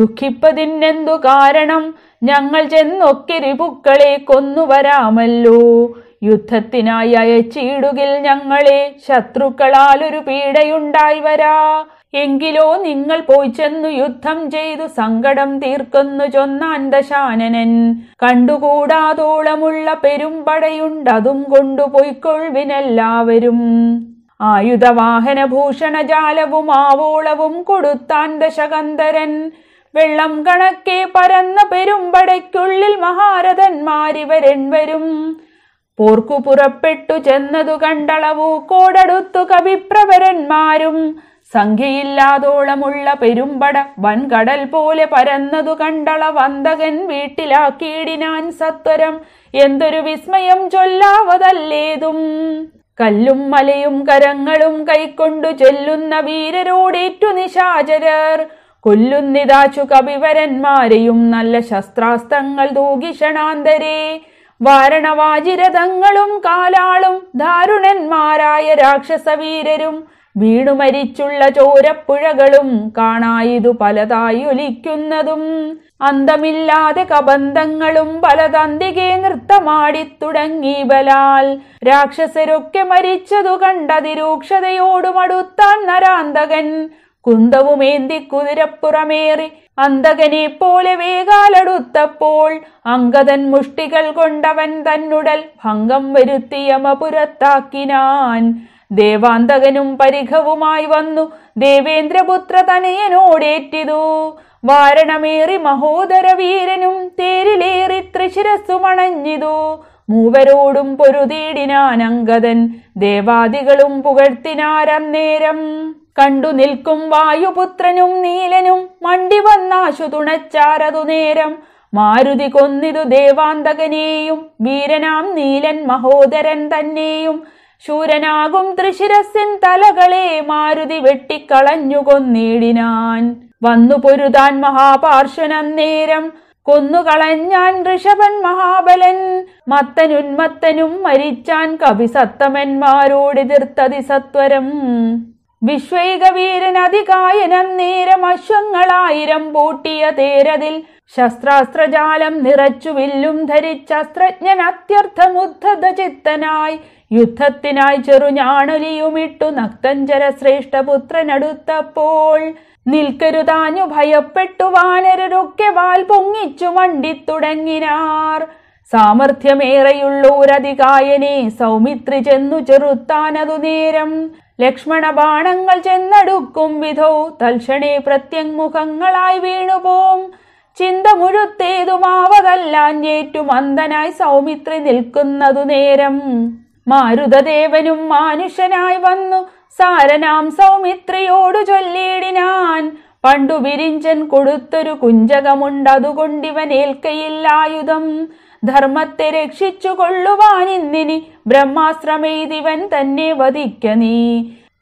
ദുഃഖിപ്പതിനെന്തു കാരണം ഞങ്ങൾ ചെന്നൊക്കിരി പൂക്കളെ കൊന്നുവരാമല്ലോ യുദ്ധത്തിനായി അയച്ചിടുകിൽ ഞങ്ങളെ ശത്രുക്കളാൽ ഒരു പീഡയുണ്ടായി വരാ എങ്കിലോ നിങ്ങൾ പോയി ചെന്നു യുദ്ധം ചെയ്തു സങ്കടം തീർക്കുന്നു ചൊന്നാൻ ദശാനനൻ കണ്ടുകൂടാതോളമുള്ള പെരുമ്പടയുണ്ടതും കൊണ്ടുപോയിക്കൊഴിവിനെല്ലാവരും ആയുധവാഹന ഭൂഷണജാലവും ആവോളവും കൊടുത്താൻ ദശകന്ധരൻ വെള്ളം കണക്കെ പരന്ന പെരുമ്പടയ്ക്കുള്ളിൽ മഹാരഥന്മാരിവരൻ വരും പോർക്കു പുറപ്പെട്ടു ചെന്നതു കണ്ടളവു കോടടുത്തു കവിപ്രവരന്മാരും സംഖ്യയില്ലാതോളമുള്ള പെരുമ്പട വൻകടൽ പോലെ പരന്നതു കണ്ടള വന്തകൻ വീട്ടിലാക്കിയിടിനാൻ സത്വരം എന്തൊരു വിസ്മയം ചൊല്ലാവതല്ലേതും കല്ലും മലയും കരങ്ങളും കൈക്കൊണ്ടു ചെല്ലുന്ന വീരരോടേറ്റു നിശാചരർ കൊല്ലുന്നിതാച്ചു കവിവരന്മാരെയും നല്ല ശസ്ത്രാസ്ത്രങ്ങൾ തൂകിഷണാന്തരേ വാരണവാചിരഥങ്ങളും കാലാളും ദാരുണന്മാരായ രാക്ഷസവീരരും വീണു മരിച്ചുള്ള ചോരപ്പുഴകളും കാണായിതു ഒലിക്കുന്നതും അന്തമില്ലാതെ കബന്ധങ്ങളും പലതന്തികെ നൃത്തമാടിത്തുടങ്ങി ബലാൽ രാക്ഷസരൊക്കെ മരിച്ചതു കണ്ടതിരൂക്ഷതയോടുമടുത്താൻ നരാന്തകൻ കുന്തവുമേന്തി കുതിരപ്പുറമേറി അന്തകനെ പോലെ വേകാലടുത്തപ്പോൾ അങ്കതൻ മുഷ്ടികൾ കൊണ്ടവൻ തന്നുടൽ ഭംഗം വരുത്തിയ മപുരത്താക്കിനാൻ ദേവാന്തകനും പരിഹവുമായി വന്നു ദേവേന്ദ്രപുത്ര തനയനോടേറ്റിതു വാരണമേറി മഹോദര വീരനും തേരിലേറി തൃശിരസുമണഞ്ഞിതു മൂവരോടും പൊരുതീടിനാൻ അങ്കതൻ ദേവാദികളും പുകഴ്ത്തിനാരന്നേരം കണ്ടു നിൽക്കും വായുപുത്രനും നീലനും മണ്ടി വന്നാശു തുണച്ചാരതു നേരം മാരുതി കൊന്നിതു ദേവാന്തകനെയും വീരനാം നീലൻ മഹോദരൻ തന്നെയും ശൂരനാകും തൃശിരസിൻ തലകളെ മാരുതി വെട്ടിക്കളഞ്ഞു കൊന്നിടിനാൻ വന്നു പൊരുതാൻ മഹാപാർശ്വനേരം കൊന്നുകളഞ്ഞാൻ ഋഷഭൻ മഹാബലൻ മത്തനുന്മത്തനും മരിച്ചാൻ കവിസത്തമന്മാരോടിതിർത്തതി സത്വരം വിശ്വൈകവീരൻ അതികായനം അശ്വങ്ങളായിരം പൂട്ടിയ തേരതിൽ ശസ്ത്രാസ്ത്രജാലം നിറച്ചു വില്ലും ധരിച്ചസ്ത്രജ്ഞൻ അത്യർത്ഥമുദ്ധത ചിത്തനായി യുദ്ധത്തിനായി ചെറുഞാണുലിയുമിട്ടു നക്തഞ്ചര ശ്രേഷ്ഠപുത്രനടുത്തപ്പോൾ നിൽക്കരുതാഞ്ഞു ഭയപ്പെട്ടു വാനരൊക്കെ വാൽ പൊങ്ങിച്ചു മണ്ടിത്തുടങ്ങിനാർ സാമർഥ്യമേറെയുള്ളൂരധികായനെ സൗമിത്രി ചെന്നു ചെറുത്താനതു നേരം ലക്ഷ്മണ ബാണങ്ങൾ ചെന്നടുക്കും വിധോ തൽക്ഷണേ പ്രത്യങ്മുഖങ്ങളായി വീണുപോം ചിന്ത മുഴുത്തേതുമാവതല്ലാഞ്ഞേറ്റു മന്ദനായി സൗമിത്രി നിൽക്കുന്നതു നേരം മാരുതദേവനും മാനുഷനായി വന്നു സാരനാം സൗമിത്രിയോടു ചൊല്ലിയിടിനാൻ പണ്ടു വിരിഞ്ചൻ കൊടുത്തൊരു കുഞ്ചകമുണ്ടതുകൊണ്ടിവനേൽക്കയില്ലായുധം ധർമ്മത്തെ രക്ഷിച്ചു കൊള്ളുവാനിന്നിനി ബ്രഹ്മാശ്രമേതിവൻ തന്നെ വധിക്ക നീ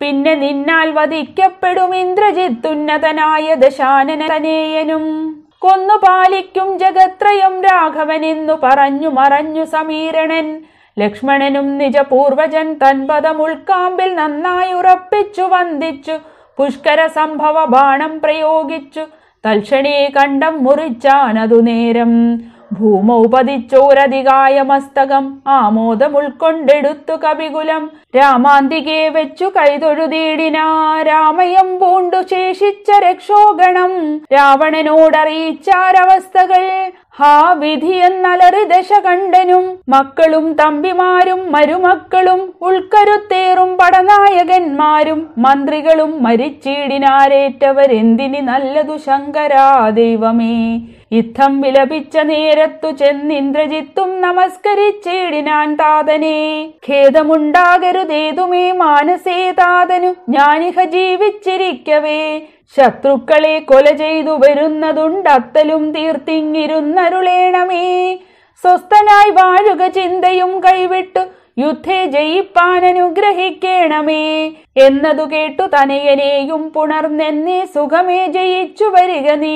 പിന്നെ നിന്നാൽ വധിക്കപ്പെടും ഇന്ദ്രജിത്തുന്നതനായ ദശാനനനേയനും കൊന്നു പാലിക്കും ജഗത്രയും രാഘവനെന്നു പറഞ്ഞു മറഞ്ഞു സമീരണൻ ലക്ഷ്മണനും നിജപൂർവജൻ പദം ഉൾക്കാമ്പിൽ നന്നായി ഉറപ്പിച്ചു വന്ദിച്ചു പുഷ്കര സംഭവ ബാണം പ്രയോഗിച്ചു തൽക്ഷണിയെ കണ്ടം മുറിച്ചാണതു നേരം ഭൂമ ഉപതിച്ചോരധികായമസ്തകം ഉൾക്കൊണ്ടെടുത്തു കവികുലം രാമാന്തികെ വെച്ചു കൈതൊഴുതീടിന രാമയം പൂണ്ടു ശേഷിച്ച രക്ഷോഗണം രാവണനോടറിയിച്ചാരവസ്ഥകൾ ഹാ വിധി എന്നലറി ദശ കണ്ടനും മക്കളും തമ്പിമാരും മരുമക്കളും ഉൾക്കരുത്തേറും പടനായകന്മാരും മന്ത്രികളും മരിച്ചീടിനാരേറ്റവരെന്തിനി നല്ലതു ശങ്കരാ ദൈവമേ യുദ്ധം വിലപിച്ച നേരത്തു ചെന്നിന്ദ്രജിത്തും നമസ്കരിച്ചേടിനാൻ താതനെ ഖേദമുണ്ടാകരുതേതുമേ മാനസേ താതനു ഞാനിഹ ജീവിച്ചിരിക്കവേ ശത്രുക്കളെ കൊല ചെയ്തു വരുന്നതുണ്ടത്തലും തീർത്തിങ്ങിരുന്നരുളേണമേ സ്വസ്ഥനായി വാഴുക ചിന്തയും കൈവിട്ടു യുദ്ധേ ജയിപ്പാനനുഗ്രഹിക്കേണമേ എന്നതു കേട്ടു തനയനെയും പുണർന്നെന്നെ സുഖമേ ജയിച്ചു വരിക നീ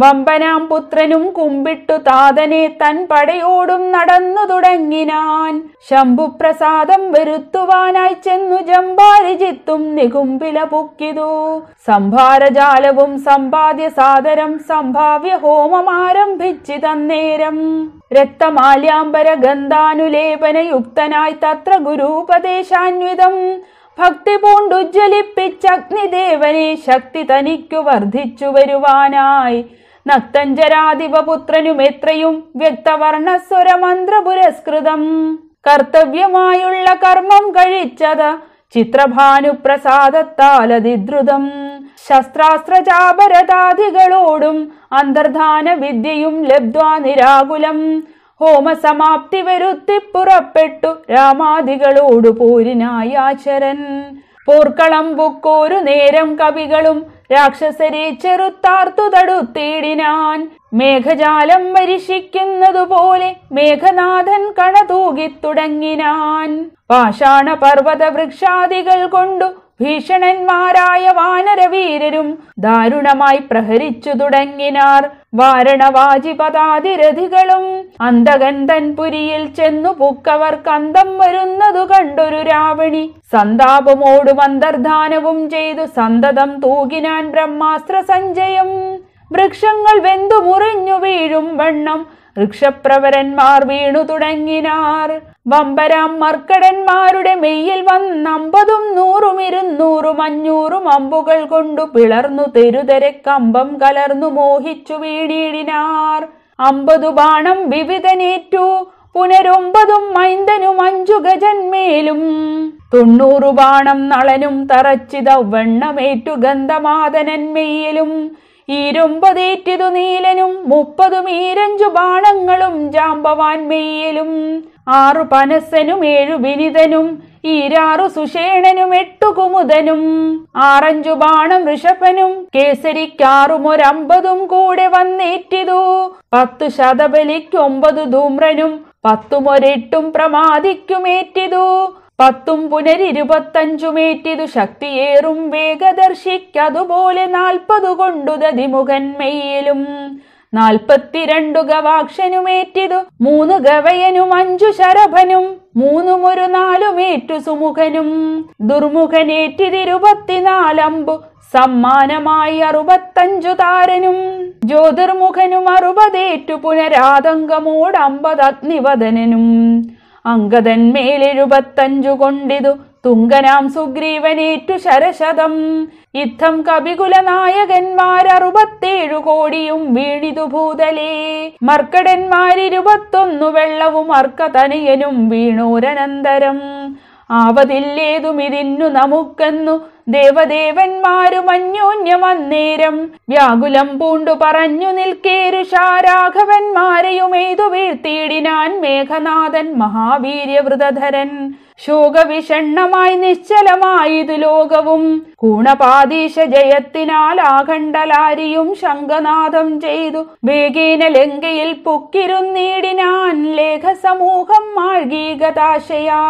വമ്പനാം പുത്രനും കുമ്പിട്ടു താതനെ തൻ പടയോടും നടന്നു തുടങ്ങിനാൻ ശംഭുപ്രസാദം വരുത്തുവാനായി ചെന്നു ജമ്പാരിജിത്തും നികുമ്പില പൊക്കിതു സംഭാരജാലവും സമ്പാദ്യ സാദരം സംഭാവ്യ ഹോമം ആരംഭിച്ചു തന്നേരം രക്തമാല്യാംബര ഗന്ധാനുലേപനയുക്തനായി തത്ര ഗുരുപദേശാന്വിതം ഭക്തി അഗ്നിദേവനെ ശക്തി തനിക്കു വർദ്ധിച്ചു വരുവാനായി നക്തഞ്ചരാധിപപുത്രനുമെത്രയും വ്യക്തവർണസ്വരമന്ത്ര പുരസ്കൃതം കർത്തവ്യമായുള്ള കർമ്മം കഴിച്ചത് ചിത്രഭാനുപ്രസാദത്താൽ അതിദ്രുതം ശസ്ത്രാസ്ത്രചാപരതാദികളോടും അന്തർധാന വിദ്യയും ലബ്ധ്വാ നിരാകുലം ഹോമസമാപ്തി വരുത്തി പുറപ്പെട്ടു രാമാദികളോടു പൂരിനായി ആചരൻ പോർക്കളം ബുക്കോരു നേരം കവികളും രാക്ഷസരെ ചെറുത്താർത്തു തടുത്തേടിനാൻ മേഘജാലം വരിശിക്കുന്നതുപോലെ മേഘനാഥൻ കണതൂകി തുടങ്ങിനാൻ പാഷാണ പർവ്വത വൃക്ഷാദികൾ കൊണ്ടു ഭീഷണന്മാരായ വാനരവീരരും ദാരുണമായി പ്രഹരിച്ചു തുടങ്ങിനാർ വാരണവാജിപതാതിരഥികളും അന്തകന്തൻ പുരിയിൽ ചെന്നു പൂക്കവർ കന്തം വരുന്നതു കണ്ടൊരു രാവണി സന്താപമോട് മന്ദർധാനവും ചെയ്തു സന്തതം തൂകിനാൻ ബ്രഹ്മാസ്ത്ര സഞ്ജയം വൃക്ഷങ്ങൾ വെന്തു മുറിഞ്ഞു വീഴും വണ്ണം ഋക്ഷപ്രവരന്മാർ വീണു തുടങ്ങിനാർ വമ്പരാം മർക്കടന്മാരുടെ മെയ്യിൽ അമ്പതും നൂറും ഇരുന്നൂറും അഞ്ഞൂറും അമ്പുകൾ കൊണ്ടു പിളർന്നു തെരുതരെ കമ്പം കലർന്നു മോഹിച്ചു വീണീടിനാർ അമ്പതു ബാണം വിവിധനേറ്റു പുനരൊമ്പതും മൈന്ദനും അഞ്ചു ഗജന്മേലും തൊണ്ണൂറു ബാണം നളനും തറച്ചിത വെണ്ണമേറ്റു ഗന്ധമാതനന്മയിലും ഇരുമ്പതേറ്റിതു നീലനും മുപ്പതും ഈരഞ്ചു ബാണങ്ങളും ജാമ്പവാൻ മെയ്യലും ആറു പനസനും ഏഴു വിനിതനും ഈരാറു സുഷേണനും എട്ടു കുമുദനും ആറഞ്ചു ബാണം ഋഷഭനും കേസരിക്കാറും ഒരമ്പതും കൂടെ വന്നേറ്റിതു പത്തു ശതബലിക്കൊമ്പത് ധൂമ്രനും പത്തുമൊരെട്ടും പ്രമാദിക്കുമേറ്റിതു പത്തും പുനരിരുപത്തഞ്ചുമേറ്റിതു ശക്തിയേറും വേഗദർശിക്കതുപോലെ നാൽപ്പതു കൊണ്ടു ദതിമുഖൻ മെയ്യലും നാൽപ്പത്തിരണ്ടു ഗവാക്ഷനുമേറ്റിതു മൂന്ന് ഗവയനും അഞ്ചു ശരഭനും മൂന്നുമൊരു നാലുമേറ്റു സുമുഖനും ദുർമുഖനേറ്റിതിരുപത്തിനാലമ്പു സമ്മാനമായി അറുപത്തഞ്ചു താരനും ജ്യോതിർമുഖനും അറുപതേറ്റു പുനരാതങ്കമോട് അമ്പത് അംഗതൻ മേലെഴുപത്തഞ്ചു കൊണ്ടിതു തുങ്കനാം സുഗ്രീവനേറ്റു ശരശതം യുദ്ധം കപികുലനായകന്മാരറുപത്തേഴു കോടിയും വീണിതു ഭൂതലേ മർക്കടന്മാരിരുപത്തൊന്നു വെള്ളവും അർക്കതനയനും വീണൂരനന്തരം ഇതിന്നു നമുക്കെന്നു ദേവദേവന്മാരും അന്യോന്യം അന്നേരം വ്യാകുലം പൂണ്ടു പറഞ്ഞു നിൽക്കേരു ശാരാഘവന്മാരെയും എയ്തു വീഴ്ത്തിയിടിനാൻ മേഘനാഥൻ മഹാവീര്യവൃതധരൻ ശോകവിഷണ്ണമായി നിശ്ചലമായിതു ലോകവും കൂണപാതീശ ജയത്തിനാൽ ആഖണ്ഡലാരിയും ശംഖനാഥം ചെയ്തു വേഗേന ലങ്കയിൽ പൊക്കിരുന്നീടിനാൻ ലേഖസമൂഹം മാർഗീകതാശയാ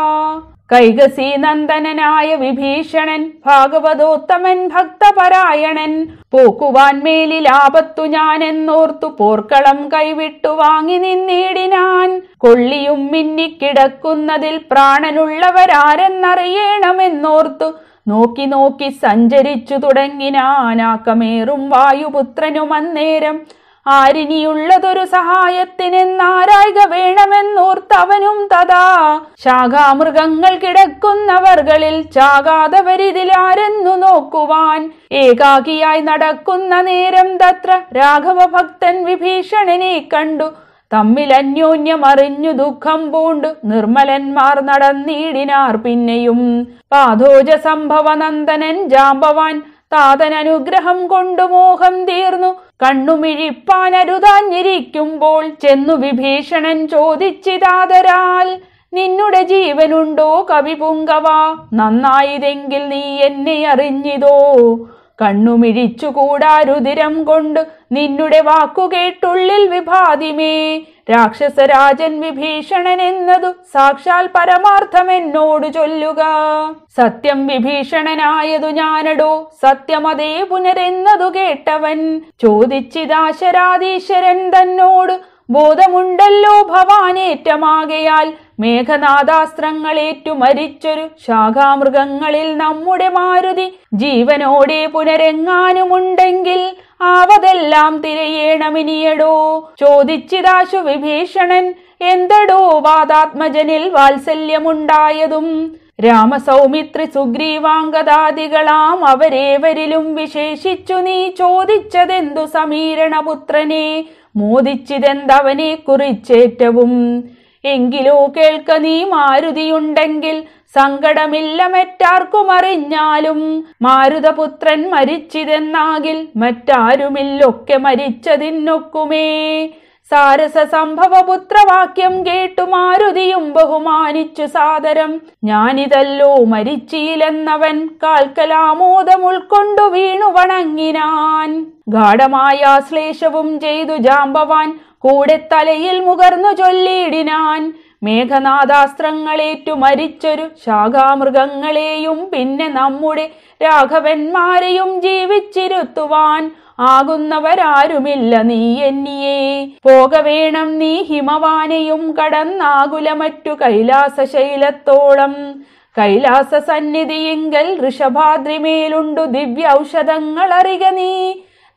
കൈകസി നന്ദനനായ വിഭീഷണൻ ഭാഗവതോത്തമൻ ഭക്തപരായണൻ പോക്കുവാൻ മേലിൽ ആപത്തു ഞാൻ എന്നോർത്തു പോർക്കളം കൈവിട്ടു വാങ്ങി നിന്നിടിനാൻ കൊള്ളിയും മിന്നിക്കിടക്കുന്നതിൽ പ്രാണനുള്ളവരാരെന്നറിയണമെന്നോർത്തു നോക്കി നോക്കി സഞ്ചരിച്ചു തുടങ്ങിനാനാക്കമേറും വായുപുത്രനുമന്നേരം ആരിനിയുള്ളതൊരു സഹായത്തിനെന്നാരായിക വേണമെന്നോർത്തവനും തഥാ ശാഖാമൃഗങ്ങൾ കിടക്കുന്നവർകളിൽ ചാകാതവരിതിലാരെന്നു നോക്കുവാൻ ഏകാകിയായി നടക്കുന്ന നേരം തത്ര രാഘവ ഭക്തൻ വിഭീഷണനെ കണ്ടു തമ്മിൽ അന്യോന്യം അറിഞ്ഞു ദുഃഖം പൂണ്ടു നിർമ്മലന്മാർ നടന്നീടിനാർ പിന്നെയും പാതോജ സംഭവനന്ദനൻ ജാമ്പവാൻ താതൻ അനുഗ്രഹം കൊണ്ടു മോഹം തീർന്നു കണ്ണുമിഴിപ്പാനരുതാഞ്ഞിരിക്കുമ്പോൾ ചെന്നു വിഭീഷണൻ ചോദിച്ചിതാതരാൽ നിന്നുടെ ജീവനുണ്ടോ കവിപുങ്കവ നന്നായതെങ്കിൽ നീ എന്നെ അറിഞ്ഞിതോ കണ്ണുമിഴിച്ചുകൂടാരുതിരം കൊണ്ട് നിന്നുടെ വാക്കുകേട്ടുള്ളിൽ വിഭാതിമേ രാക്ഷസരാജൻ വിഭീഷണൻ എന്നതു സാക്ഷാൽ പരമാർത്ഥം എന്നോട് ചൊല്ലുക സത്യം വിഭീഷണനായതു ഞാനടോ സത്യമതേ പുനരെന്നതു കേട്ടവൻ ചോദിച്ചിതാശരാധീശ്വരൻ തന്നോട് ബോധമുണ്ടല്ലോ ഭവാനേറ്റമാകയാൽ മേഘനാഥാസ്ത്രങ്ങളേറ്റു മരിച്ചൊരു ശാഖാമൃഗങ്ങളിൽ നമ്മുടെ മാരുതി ജീവനോടെ പുനരെങ്ങാനുമുണ്ടെങ്കിൽ ആവതെല്ലാം തിരയേണമിനിയടോ ചോദിച്ചിതാശു വിഭീഷണൻ എന്തടോ വാദാത്മജനിൽ വാത്സല്യമുണ്ടായതും രാമസൗമിത്രി സുഗ്രീവാംഗദാദികളാം അവരേവരിലും വിശേഷിച്ചു നീ ചോദിച്ചതെന്തു സമീരണപുത്രനെ മോദിച്ചിതെന്തവനെ കുറിച്ചേറ്റവും എങ്കിലോ കേൾക്ക നീ മാരുതിയുണ്ടെങ്കിൽ സങ്കടമില്ല അറിഞ്ഞാലും മാരുതപുത്രൻ മരിച്ചിതെന്നാകിൽ മറ്റാരുമില്ലൊക്കെ മരിച്ചതിനൊക്കുമേ സാരസ സംഭവപുത്രവാക്യം കേട്ടു മാരുതിയും ബഹുമാനിച്ചു സാദരം ഞാനിതല്ലോ മരിച്ചീലെന്നവൻ കാൽക്കലാമോദം ഉൾക്കൊണ്ടു വീണു വണങ്ങിനാൻ ഗാഠമായ ശ്ലേഷവും ചെയ്തു ജാമ്പവാൻ കൂടെ തലയിൽ മുകർന്നു ചൊല്ലിയിടിനാൻ മേഘനാഥാസ്ത്രങ്ങളേറ്റു മരിച്ചൊരു ശാഖാമൃഗങ്ങളെയും പിന്നെ നമ്മുടെ രാഘവന്മാരെയും ജീവിച്ചിരുത്തുവാൻ ആകുന്നവരാരുമില്ല നീ എന്നിയേ പോകവേണം നീ ഹിമവാനയും കടന്നാകുലമറ്റു കൈലാസ കൈലാസശൈലത്തോളം കൈലാസ സന്നിധിയെങ്കൽ ഋഷഭാദ്രിമേലുണ്ടു ദിവ്യ ഔഷധങ്ങൾ നീ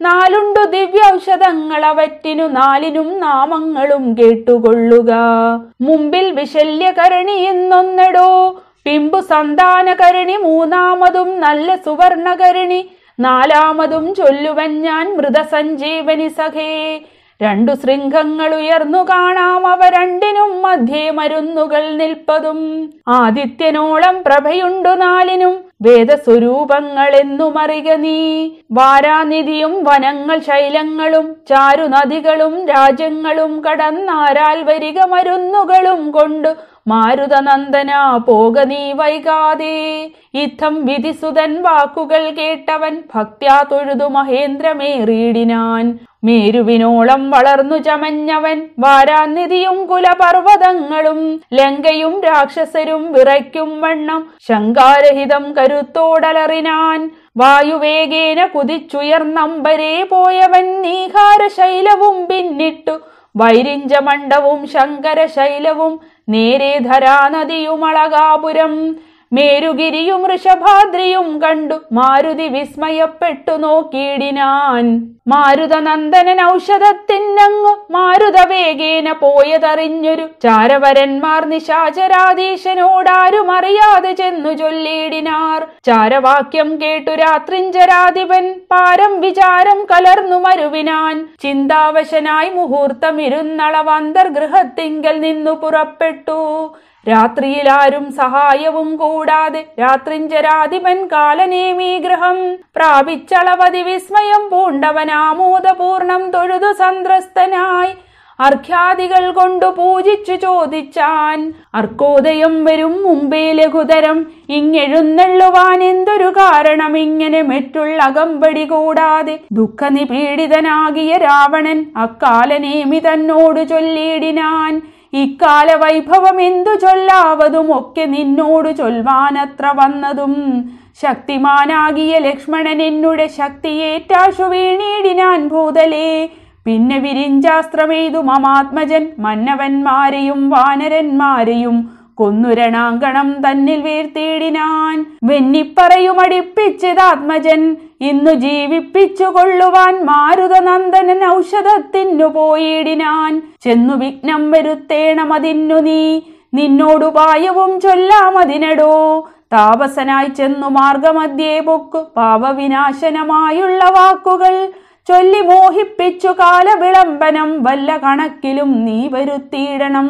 നാലുണ്ടു ദിവ്യ ഔഷധങ്ങൾ അവറ്റിനു നാലിനും നാമങ്ങളും കേട്ടുകൊള്ളുക മുമ്പിൽ വിശല്യകരണി എന്നൊന്നെടോ പിമ്പു സന്താനകരണി മൂന്നാമതും നല്ല സുവർണകരണി നാലാമതും ചൊല്ലുവൻ ഞാൻ മൃതസഞ്ജീവനി സഖേ രണ്ടു ശൃംഗങ്ങൾ ഉയർന്നു കാണാം അവ രണ്ടിനും മധ്യേ മരുന്നുകൾ നിൽപ്പതും ആദിത്യനോളം പ്രഭയുണ്ടു നാലിനും വേദസ്വരൂപങ്ങൾ എന്നുമറിക നീ വാരാനിധിയും വനങ്ങൾ ശൈലങ്ങളും ചാരുനദികളും രാജ്യങ്ങളും കടന്നാരാൽ വരിക മരുന്നുകളും കൊണ്ടു മാരുതനന്ദന പോക നീ വൈകാതെ യുദ്ധം വിധിസുതൻ വാക്കുകൾ കേട്ടവൻ ഭക്ത്യാ തൊഴുതു മഹേന്ദ്രമേറിയിടിനാൻ മേരുവിനോളം വളർന്നു ചമഞ്ഞവൻ വാരാനിധിയും കുലപർവ്വതങ്ങളും ലങ്കയും രാക്ഷസരും വിറയ്ക്കും വണ്ണം ശങ്കാരഹിതം കരുത്തോടലറിനാൻ വായുവേഗേന കുതിച്ചുയർന്നമ്പരേ പോയവൻ നീഹാരശൈലവും പിന്നിട്ടു വൈരിഞ്ചമണ്ഡവും ശങ്കരശൈലവും നേരെ ധരാനദിയുമളകാപുരം മേരുഗിരിയും ഋഷഭാദ്രിയും കണ്ടു മാരുതി വിസ്മയപ്പെട്ടു നോക്കിയിടിനാൻ മാരുതനന്ദനൻ ഔഷധത്തിനങ്ങു വേഗേന പോയതറിഞ്ഞൊരു ചാരവരന്മാർ നിശാചരാധീശനോടാരും അറിയാതെ ചെന്നു ചൊല്ലിയിടിനാർ ചാരവാക്യം കേട്ടു രാത്രിഞ്ചരാധിപൻ പാരം വിചാരം കലർന്നു മരുവിനാൻ ചിന്താവശനായി മുഹൂർത്തമിരുന്നളവന്തർ ഗൃഹത്തിങ്കൽ നിന്നു പുറപ്പെട്ടു രാത്രിയിലാരും സഹായവും കൂടാതെ രാത്രിഞ്ചരാധിപൻ കാലനേമീ ഗൃഹം പ്രാപിച്ചളവതി വിസ്മയം പൂണ്ടവനാമോദപൂർണം തൊഴുതു സന്ത്രസ്തനായി അർഖ്യാദികൾ കൊണ്ടു പൂജിച്ചു ചോദിച്ചാൻ അർക്കോദയം വരും മുമ്പേ ലഘുതരം ഇങ്ങെഴുന്നള്ളുവാൻ എന്തൊരു കാരണം ഇങ്ങനെ മറ്റുള്ള അകമ്പടി കൂടാതെ ദുഃഖനിപീഡിതനാകിയ രാവണൻ അക്കാലനേമി തന്നോടു ചൊല്ലിയിടിനാൻ വൈഭവം എന്തു ചൊല്ലാവതും ഒക്കെ നിന്നോട് ചൊൽവാനത്ര വന്നതും ശക്തിമാനാകിയ ലക്ഷ്മണൻ എന്നുടെ ശക്തിയേറ്റാശു വീണീടിനാൻ ഭൂതലേ പിന്നെ വിരിഞ്ചാസ്ത്രമെയ്തു മമാത്മജൻ മന്നവന്മാരെയും വാനരന്മാരെയും കൊന്നുരണാങ്കണം തന്നിൽ വീഴ്ത്തിയിടിനാൻ വെന്നിപ്പറയുമടിപ്പിച്ചതാത്മജൻ ഇന്നു ജീവിപ്പിച്ചു കൊള്ളുവാൻ നന്ദനൻ ഔഷധത്തിനു പോയിടിനാൻ ചെന്നു വിഘ്നം വരുത്തേണമതിന്നു നീ നിന്നോടുപായവും ചൊല്ലാമതിനടോ താപസനായി ചെന്നു മാർഗമധ്യേ പൊക്കു പാപവിനാശനമായുള്ള വാക്കുകൾ ചൊല്ലി മോഹിപ്പിച്ചു കാലവിളംബനം വല്ല കണക്കിലും നീ വരുത്തിയിടണം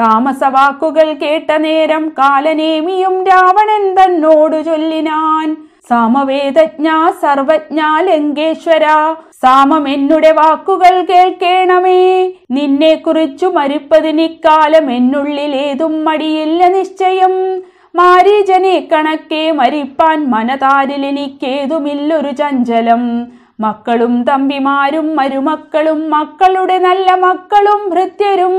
താമസവാക്കുകൾ കേട്ട നേരം കാലനേമിയും രാവണൻ തന്നോടു ചൊല്ലിനാൻ സാമവേദജ്ഞ സർവജ്ഞ ലങ്കേശ്വര സാമം എന്നുടെ വാക്കുകൾ കേൾക്കേണമേ നിന്നെ കുറിച്ചു മരിപ്പതിനിക്കാലം എന്നുള്ളിലേതും മടിയില്ല നിശ്ചയം മാരീജനെ കണക്കെ മരിപ്പാൻ മനതാരിൽ എനിക്കേതുമില്ലൊരു ചഞ്ചലം മക്കളും തമ്പിമാരും മരുമക്കളും മക്കളുടെ നല്ല മക്കളും ഭൃത്യരും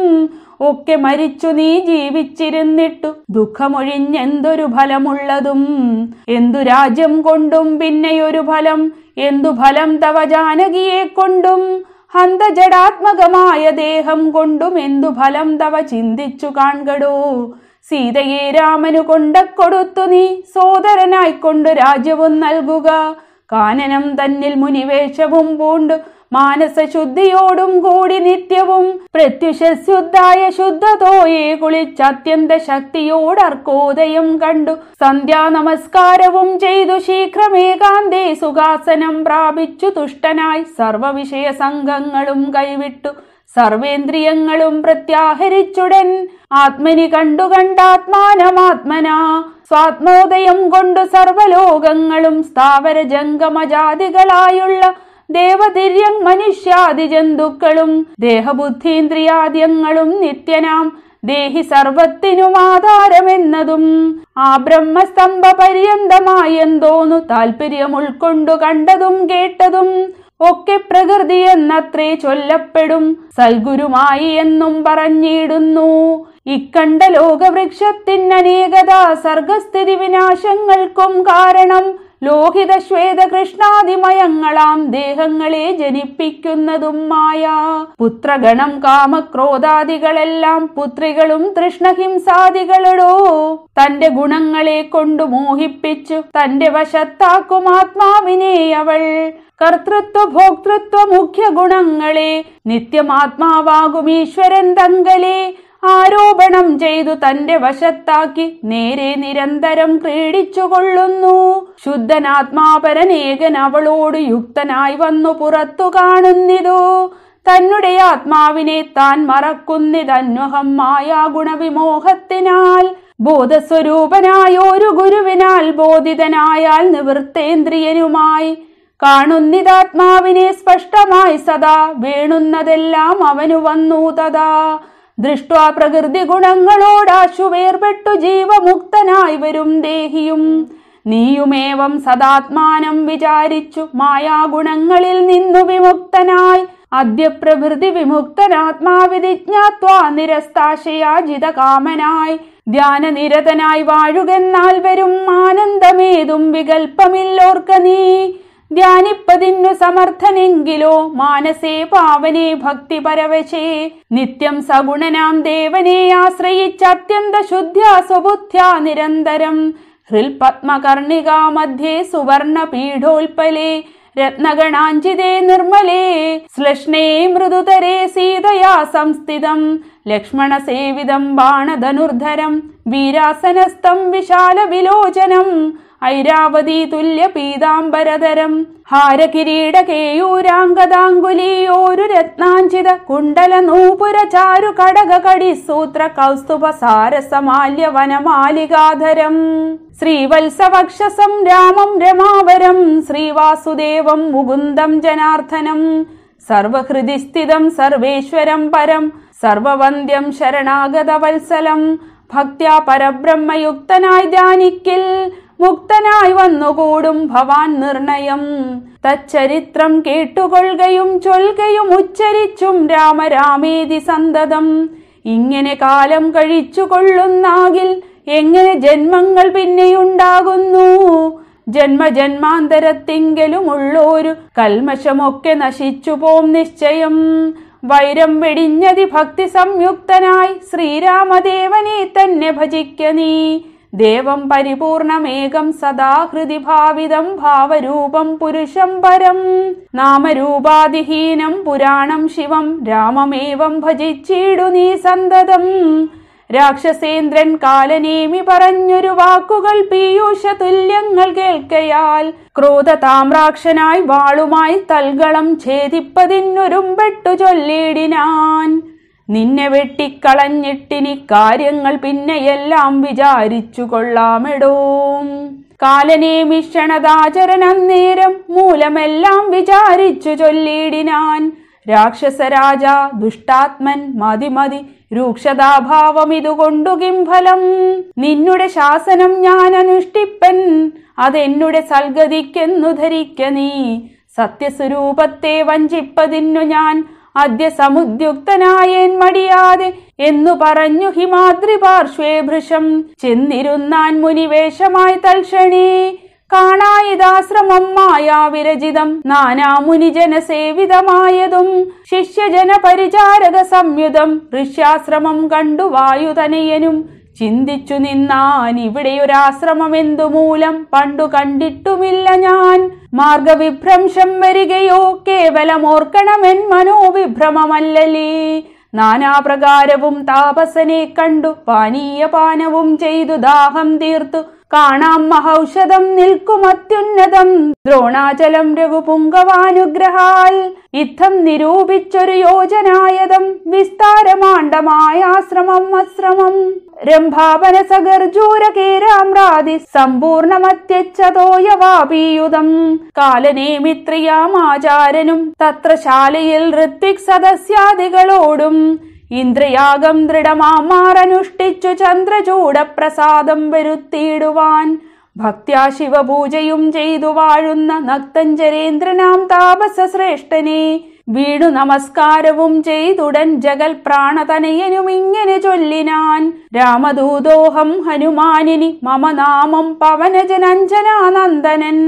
ഒക്കെ മരിച്ചു നീ ജീവിച്ചിരുന്നിട്ടു ദുഃഖമൊഴിഞ്ഞെന്തൊരു ഫലമുള്ളതും എന്തു രാജ്യം കൊണ്ടും പിന്നെയൊരു ഫലം എന്തു ഫലം തവ ജാനകിയെ കൊണ്ടും ഹന്തജടാത്മകമായ ദേഹം കൊണ്ടും എന്തു ഫലം തവ ചിന്തിച്ചു കാൺകടോ സീതയെ രാമനു കൊണ്ടക്കൊടുത്തു നീ സോദരനായിക്കൊണ്ടു രാജ്യവും നൽകുക കാനനം തന്നിൽ മുനിവേഷവും പൂണ്ടു മാനസശുദ്ധിയോടും കൂടി നിത്യവും ശുദ്ധായ ശുദ്ധതോയെ കുളിച്ചത്യന്ത ശക്തിയോടർക്കോദയം കണ്ടു സന്ധ്യാ നമസ്കാരവും ചെയ്തു ശീഘ്രമേകാന്തേ സുഖാസനം പ്രാപിച്ചു തുഷ്ടനായി സർവവിഷയ സംഘങ്ങളും കൈവിട്ടു സർവേന്ദ്രിയങ്ങളും പ്രത്യാഹരിച്ചുടൻ ആത്മനി കണ്ടുകണ്ടാത്മാനമാത്മനാ സ്വാത്മോദയം കൊണ്ടു സർവലോകങ്ങളും സ്ഥാവര ജംഗമജാതികളായുള്ള ദേവതിര്യം മനുഷ്യാദി ജന്തുക്കളും ദേഹബുദ്ധീന്ദ്രിയാദ്യങ്ങളും നിത്യനാം ദേഹി സർവത്തിനും ആധാരമെന്നതും ആ ബ്രഹ്മസ്തംഭ പര്യന്തമായെന്തോന്നു താല്പര്യം ഉൾക്കൊണ്ടു കണ്ടതും കേട്ടതും ഒക്കെ പ്രകൃതി എന്നത്രേ ചൊല്ലപ്പെടും സൽഗുരുമായി എന്നും പറഞ്ഞിടുന്നു ഇക്കണ്ട ലോകവൃക്ഷത്തിനനേകത സർഗസ്ഥിതി വിനാശങ്ങൾക്കും കാരണം ലോഹിത ശ്വേത കൃഷ്ണാതിമയങ്ങളാം ദേഹങ്ങളെ ജനിപ്പിക്കുന്നതും മായ പുത്രഗണം കാമക്രോധാദികളെല്ലാം പുത്രികളും തൃഷ്ണഹിംസാദികളടോ തന്റെ ഗുണങ്ങളെ കൊണ്ടു മോഹിപ്പിച്ചു തന്റെ വശത്താക്കും ആത്മാവിനെ അവൾ കർത്തൃത്വ ഭോക്തൃത്വ മുഖ്യ ഗുണങ്ങളെ നിത്യമാത്മാവാകും ഈശ്വരൻ തങ്കലെ ആരോപണം ചെയ്തു തന്റെ വശത്താക്കി നേരെ നിരന്തരം ക്രീഡിച്ചുകൊള്ളുന്നു ശുദ്ധനാത്മാപരൻ ഏകൻ അവളോട് യുക്തനായി വന്നു പുറത്തു കാണുന്നിതു തന്നെ ആത്മാവിനെ താൻ മറക്കുന്നിതന്വഹം മായാ ഗുണവിമോഹത്തിനാൽ ബോധസ്വരൂപനായ ഒരു ഗുരുവിനാൽ ബോധിതനായാൽ നിവൃത്തേന്ദ്രിയനുമായി കാണുന്നിതാത്മാവിനെ സ്പഷ്ടമായി സദാ വേണുന്നതെല്ലാം അവനു വന്നു തഥാ ദൃഷ്ട്വാ പ്രകൃതി വേർപെട്ടു ജീവമുക്തനായി വരും ദേഹിയും നീയുമേവം സദാത്മാനം വിചാരിച്ചു മായാഗുണങ്ങളിൽ നിന്നു വിമുക്തനായി അദ്യപ്രഭൃതി വിമുക്തനാത്മാവിധിജ്ഞാത്വാ നിരസ്താശയാജിത കാമനായി ധ്യാന നിരതനായി വാഴുകെന്നാൽ വരും ആനന്ദമേതും വികൽപ്പമില്ലോർക്ക നീ ധ്യാനിപ്പതിന്നു സമർത്ഥനെങ്കിലോ മാനസേ പാവനെ ഭക്തി പരവശേ നിത്യം സഗുണനാം ദേവനെ ആശ്രയിച്ച അത്യന്ത ശുദ്ധ സ്വബുദ്ധ്യ നിരന്തരം ഹൃൽപത്മകർണിക മധ്യേ സുവർണ പീഠോൽപ്പലേ രത്നഗണാഞ്ചിതേ നിർമ്മലേ ശ്ലഷ്ണേ മൃദുതരേ സീതയാ സംസ്ഥിതം ലക്ഷ്മണ സേവിതം ബാണധനുർധരം വീരാസനസ്ഥം വിശാല വിലോചനം ഐരാവതി തുല്യ പീതാംബരതരം ഹാരകിരീട കേയൂരാംഗതാങ്കുലീയോരു രത്നാഞ്ചിത കുണ്ടല നൂപുര ചാരു കടക കടി സൂത്ര കൗസ്തുഭ സാരസമാല്യ വനമാലികാധരം ശ്രീവത്സവക്ഷസം രാമം രമാവരം ശ്രീവാസുദേവം മുകുന്ദം ജനാർദ്ദനം സർവഹൃദി സ്ഥിതം സർവേശ്വരം പരം സർവവന്ദ്യം ശരണാഗത വത്സലം ഭക്ത്യാ പരബ്രഹ്മയുക്തനായ ധ്യാനിക്കിൽ മുക്തനായി വന്നുകൂടും ഭവാൻ നിർണയം തച്ചരിത്രം കേട്ടുകൊള്ളുകയും ചൊൽകയും ഉച്ചരിച്ചും രാമരാമേതി സന്തതം ഇങ്ങനെ കാലം കൊള്ളുന്നാകിൽ എങ്ങനെ ജന്മങ്ങൾ പിന്നെയുണ്ടാകുന്നു ജന്മജന്മാന്തരത്തിങ്കലുമുള്ളൊരു കൽമശമൊക്കെ നശിച്ചു പോം നിശ്ചയം വൈരം വെടിഞ്ഞതി ഭക്തി സംയുക്തനായി ശ്രീരാമദേവനെ തന്നെ ഭജിക്ക നീ ദേവം പരിപൂർണമേകം സദാ ഹൃദി ഭാവിതം ഭാവരൂപം പുരുഷം പരം നാമരൂപാതിഹീനം പുരാണം ശിവം രാമമേവം ഭജിച്ചിടു നീ സന്തതം രാക്ഷസേന്ദ്രൻ കാലനേമി പറഞ്ഞൊരു വാക്കുകൾ പീയൂഷ തുല്യങ്ങൾ കേൾക്കയാൽ ക്രോധ താമ്രാക്ഷനായി വാളുമായി തൽഗളം ഛേദിപ്പതിനൊരുമ്പെട്ടു ചൊല്ലിടിനാൻ നിന്നെ വെട്ടിക്കളഞ്ഞിട്ടിനി കാര്യങ്ങൾ പിന്നെയെല്ലാം വിചാരിച്ചു കൊള്ളാമെടോ കാലനെ മിഷണതാചരൻ അന്നേരം മൂലമെല്ലാം വിചാരിച്ചു ചൊല്ലിയിടിനാൻ രാക്ഷസരാജ ദുഷ്ടാത്മൻ മതി മതി രൂക്ഷതാഭാവം ഇതുകൊണ്ടു കിംഫലം നിന്നുടെ ശാസനം ഞാൻ അനുഷ്ഠിപ്പൻ അതെന്നുടെ സൽഗതിക്കെന്നു ധരിക്ക നീ സത്യസ്വരൂപത്തെ വഞ്ചിപ്പതിന്നു ഞാൻ അദ്യ സമുദ്യുക്തനായേൻ മടിയാതെ എന്നു പറഞ്ഞു ഹിമാദ്രി പാർശ്വേ ഭൃശം ചെന്നിരുന്നാൻ മുനിവേഷമായി തൽക്ഷണേ കാണായതാശ്രമം മായാവിരചിതം നാനാമുനിജന സേവിതമായതും ശിഷ്യജന പരിചാരക സംയുതം ഋഷ്യാശ്രമം കണ്ടു വായുതനയ്യനും ചിന്തിച്ചു നിന്നാൻ ഇവിടെ ഇവിടെയൊരാശ്രമം എന്തു മൂലം പണ്ടു കണ്ടിട്ടുമില്ല ഞാൻ മാർഗവിഭ്രംശം വരികയോ കേവലം ഓർക്കണമെൻ മനോവിഭ്രമമല്ലലേ നാനാപ്രകാരവും താപസനെ കണ്ടു പാനീയപാനവും ചെയ്തു ദാഹം തീർത്തു കാണാം മഹൌഷധം നിൽക്കും അത്യുന്നതം ദ്രോണാചലം രഘുപുങ്കവാനുഗ്രഹാൽ ഇത്തം നിരൂപിച്ചൊരു യോജനായതം ആശ്രമം അശ്രമം രംഭാപനസഗർജൂരകേരാമ്രാതി സമ്പൂർണമത്യച്ഛതോ യവാപീയുതം കാലനെ മിത്രിയാമാചാരനും തത്ര ശാലയിൽ ഋത്വിക് സദസ്യാദികളോടും ഇന്ദ്രയാഗം ദൃഢമാമാറനുഷ്ഠിച്ചു ചന്ദ്രചൂടപ്രസാദം വരുത്തിയിടുവാൻ ഭക്ത്യാ ശിവപൂജയും ചെയ്തു വാഴുന്ന നക്തഞ്ചരേന്ദ്രനാം താപസ ശ്രേഷ്ഠനെ വീണു നമസ്കാരവും ചെയ്തുടൻ ജഗൽ പ്രാണതനയനും ഇങ്ങനെ ചൊല്ലിനാൻ രാമദൂതോഹം ഹനുമാനിനി മമ നാമം പവനജനഞ്ജനാനന്ദനൻ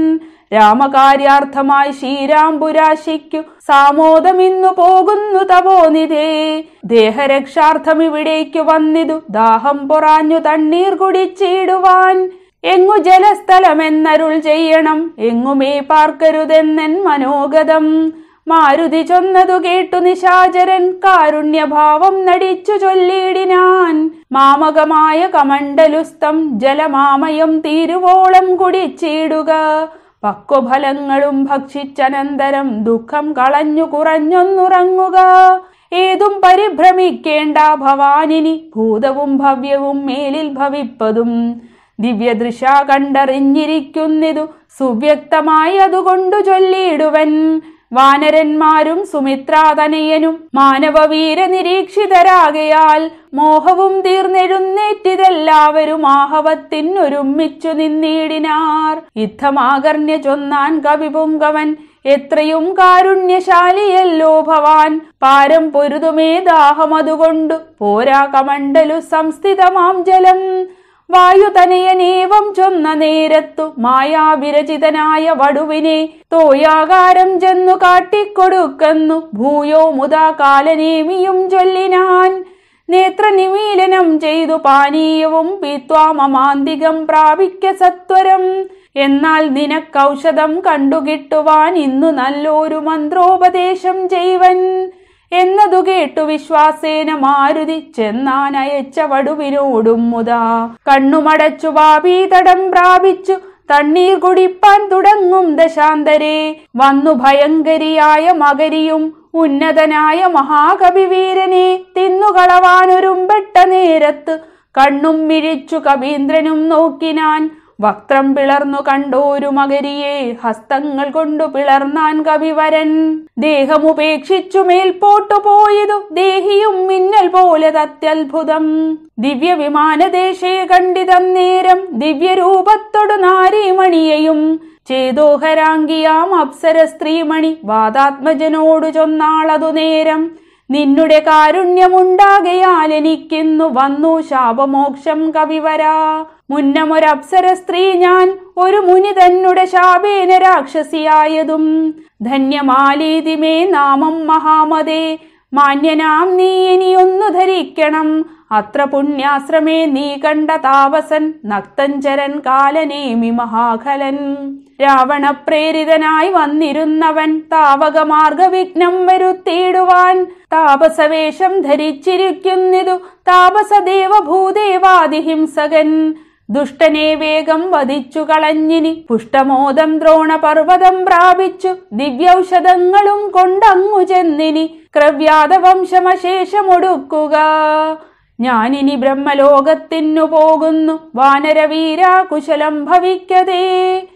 രാമകാര്യാർത്ഥമായി ശ്രീരാംപുരാശിക്കു സാമോദമിന്നു പോകുന്നു തപോനിതേ ദേഹരക്ഷാർത്ഥം ഇവിടേക്കു വന്നിതു ദാഹം പൊറാഞ്ഞു തണ്ണീർ കുടിച്ചിടുവാൻ എങ്ങു ജലസ്ഥലമെന്നരുൾ ചെയ്യണം എങ്ങുമേ പാർക്കരുതെന്നൻ മനോഗതം മാരുതി ചൊന്നതു കേട്ടു നിശാചരൻ കാരുണ്യഭാവം നടിച്ചു ചൊല്ലിയിടിനാൻ മാമകമായ കമണ്ഡലുസ്തം ജലമാമയം തീരുവോളം കുടിച്ചിടുക പക്വഫലങ്ങളും ഭക്ഷിച്ചനന്തരം ദുഃഖം കളഞ്ഞു കുറഞ്ഞൊന്നുറങ്ങുക ഏതും പരിഭ്രമിക്കേണ്ട ഭവാനിനി ഭൂതവും ഭവ്യവും മേലിൽ ഭവിപ്പതും ദിവ്യദൃശ കണ്ടറിഞ്ഞിരിക്കുന്നതു സുവ്യക്തമായി അതുകൊണ്ടു ചൊല്ലിയിടുവൻ വാനരന്മാരും സുമിത്രാതനയനും മാനവവീര നിരീക്ഷിതരാകയാൽ മോഹവും തീർന്നെഴുന്നേറ്റിതെല്ലാവരും ആഹവത്തിനൊരുമിച്ചു നിന്നീടിനാർ യുദ്ധമാകർണ്യ ചൊന്നാൻ കവിപുങ്കവൻ എത്രയും കാരുണ്യശാലിയല്ലോ ഭവാൻ പാരം പൊരുതുമേ ദാഹമതുകൊണ്ടു പോരാ കമണ്ടലു സംസ്ഥിതമാം ജലം വായുതനയനേവം ചൊന്ന നേരത്തു മായാവിരചിതനായ വടുവിനെ തോയാകാരം ചെന്നു കാട്ടിക്കൊടുക്കുന്നു ഭൂയോ മുതാ കാലനേമിയും ചൊല്ലിനാൻ നേത്രനിമീലനം ചെയ്തു പാനീയവും പീത്വാ പ്രാപിക്ക സത്വരം എന്നാൽ നിനക്കൗഷധം കണ്ടുകിട്ടുവാൻ ഇന്നു നല്ലൊരു മന്ത്രോപദേശം ചെയ്വൻ എന്നതു കേട്ടു വിശ്വാസേന മാരുതി ചെന്നാനയച്ച വടുവിനോടും മുതാ കണ്ണുമടച്ചു വാപീതടം പ്രാപിച്ചു തണ്ണീർ കുടിപ്പാൻ തുടങ്ങും ദശാന്തരെ വന്നു ഭയങ്കരിയായ മകരിയും ഉന്നതനായ മഹാകവി വീരനെ തിന്നുകളവാനൊരുമ്പെട്ട നേരത്ത് കണ്ണും മിഴിച്ചു കവീന്ദ്രനും നോക്കിനാൻ വക്ത്രം പിളർന്നു കണ്ടോരു മകരിയെ ഹസ്തങ്ങൾ കൊണ്ടു പിളർന്നാൻ കവിവരൻ ദേഹമുപേക്ഷിച്ചു മേൽപോട്ടു പോയതു ദേഹിയും മിന്നൽ പോലെ തത്യത്ഭുതം ദിവ്യ വിമാനദേശേ കണ്ടിതന്നേരം ദിവ്യരൂപത്തൊടു നാരീമണിയെയും ചേതോഹരാങ്കിയാം അപ്സര സ്ത്രീമണി വാദാത്മജനോടു ചൊന്നാളതു നേരം നിന്നുടെ കാരുണ്യമുണ്ടാകയാൽ എനിക്കിന്നു വന്നു ശാപമോക്ഷം കവിവരാ മുന്നമൊരപ്സര സ്ത്രീ ഞാൻ ഒരു മുനി തന്നെ ശാപേന രാക്ഷസിയായതും ധന്യമാലീതിമേ നാമം മഹാമതേ മാന്യനാം നീ ഇനി ഒന്നു ധരിക്കണം അത്ര പുണ്യാശ്രമേ നീ കണ്ട താപസൻ നക്തഞ്ചരൻ കാലനേമി മഹാഖലൻ രാവണ പ്രേരിതനായി വന്നിരുന്നവൻ താവകമാർഗവിഘ്നം വരുത്തിയിടുവാൻ താപസവേഷം ധരിച്ചിരിക്കുന്നതു താപസദേവഭൂദേവാദിഹിംസകൻ ദുഷ്ടനെ വേഗം വധിച്ചു കളഞ്ഞിനി പുഷ്ടമോദം ദ്രോണപർവ്വതം പ്രാപിച്ചു ദിവ്യൌഷധങ്ങളും കൊണ്ടങ്ങു ചെന്നിനി ക്രവ്യാതവംശമശേഷമൊടുക്കുക ഞാനിനി ബ്രഹ്മലോകത്തിനു പോകുന്നു വാനരവീരാ കുശലം ഭവിക്കതേ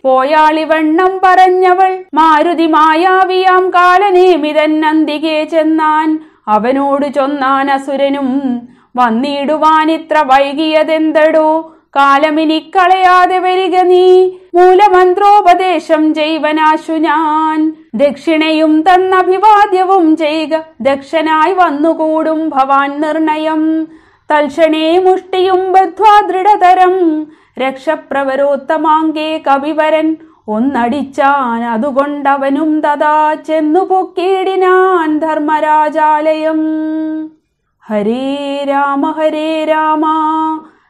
പോയാളിവണ്ണം പറഞ്ഞവൾ മാരുതി മായാവിയാം കാലനേമിതൻ നന്ദികെ ചെന്നാൻ അവനോട് ചൊന്നാൻ അസുരനും വന്നിടുവാനിത്ര വൈകിയതെന്തടോ കാലമിനി കളയാതെ വരിക നീ മൂലമന്ത്രോപദേശം ചെയ്വനാശു ഞാൻ ദക്ഷിണയും തന്നഭിവാദ്യവും ചെയ്യുക ദക്ഷനായി വന്നുകൂടും ഭവാൻ നിർണയം തൽക്ഷണേ മുഷ്ടിയും ബദ്ധ്വാ ദൃഢതരം രക്ഷപ്രവരോത്തമാങ്കേ കവിവരൻ ഒന്നടിച്ചാൻ അതുകൊണ്ടവനും തഥാ ചെന്നു പൊക്കിയിടിനാൻ ധർമ്മരാജാലയം ഹരേ രാമ ഹരേ രാമ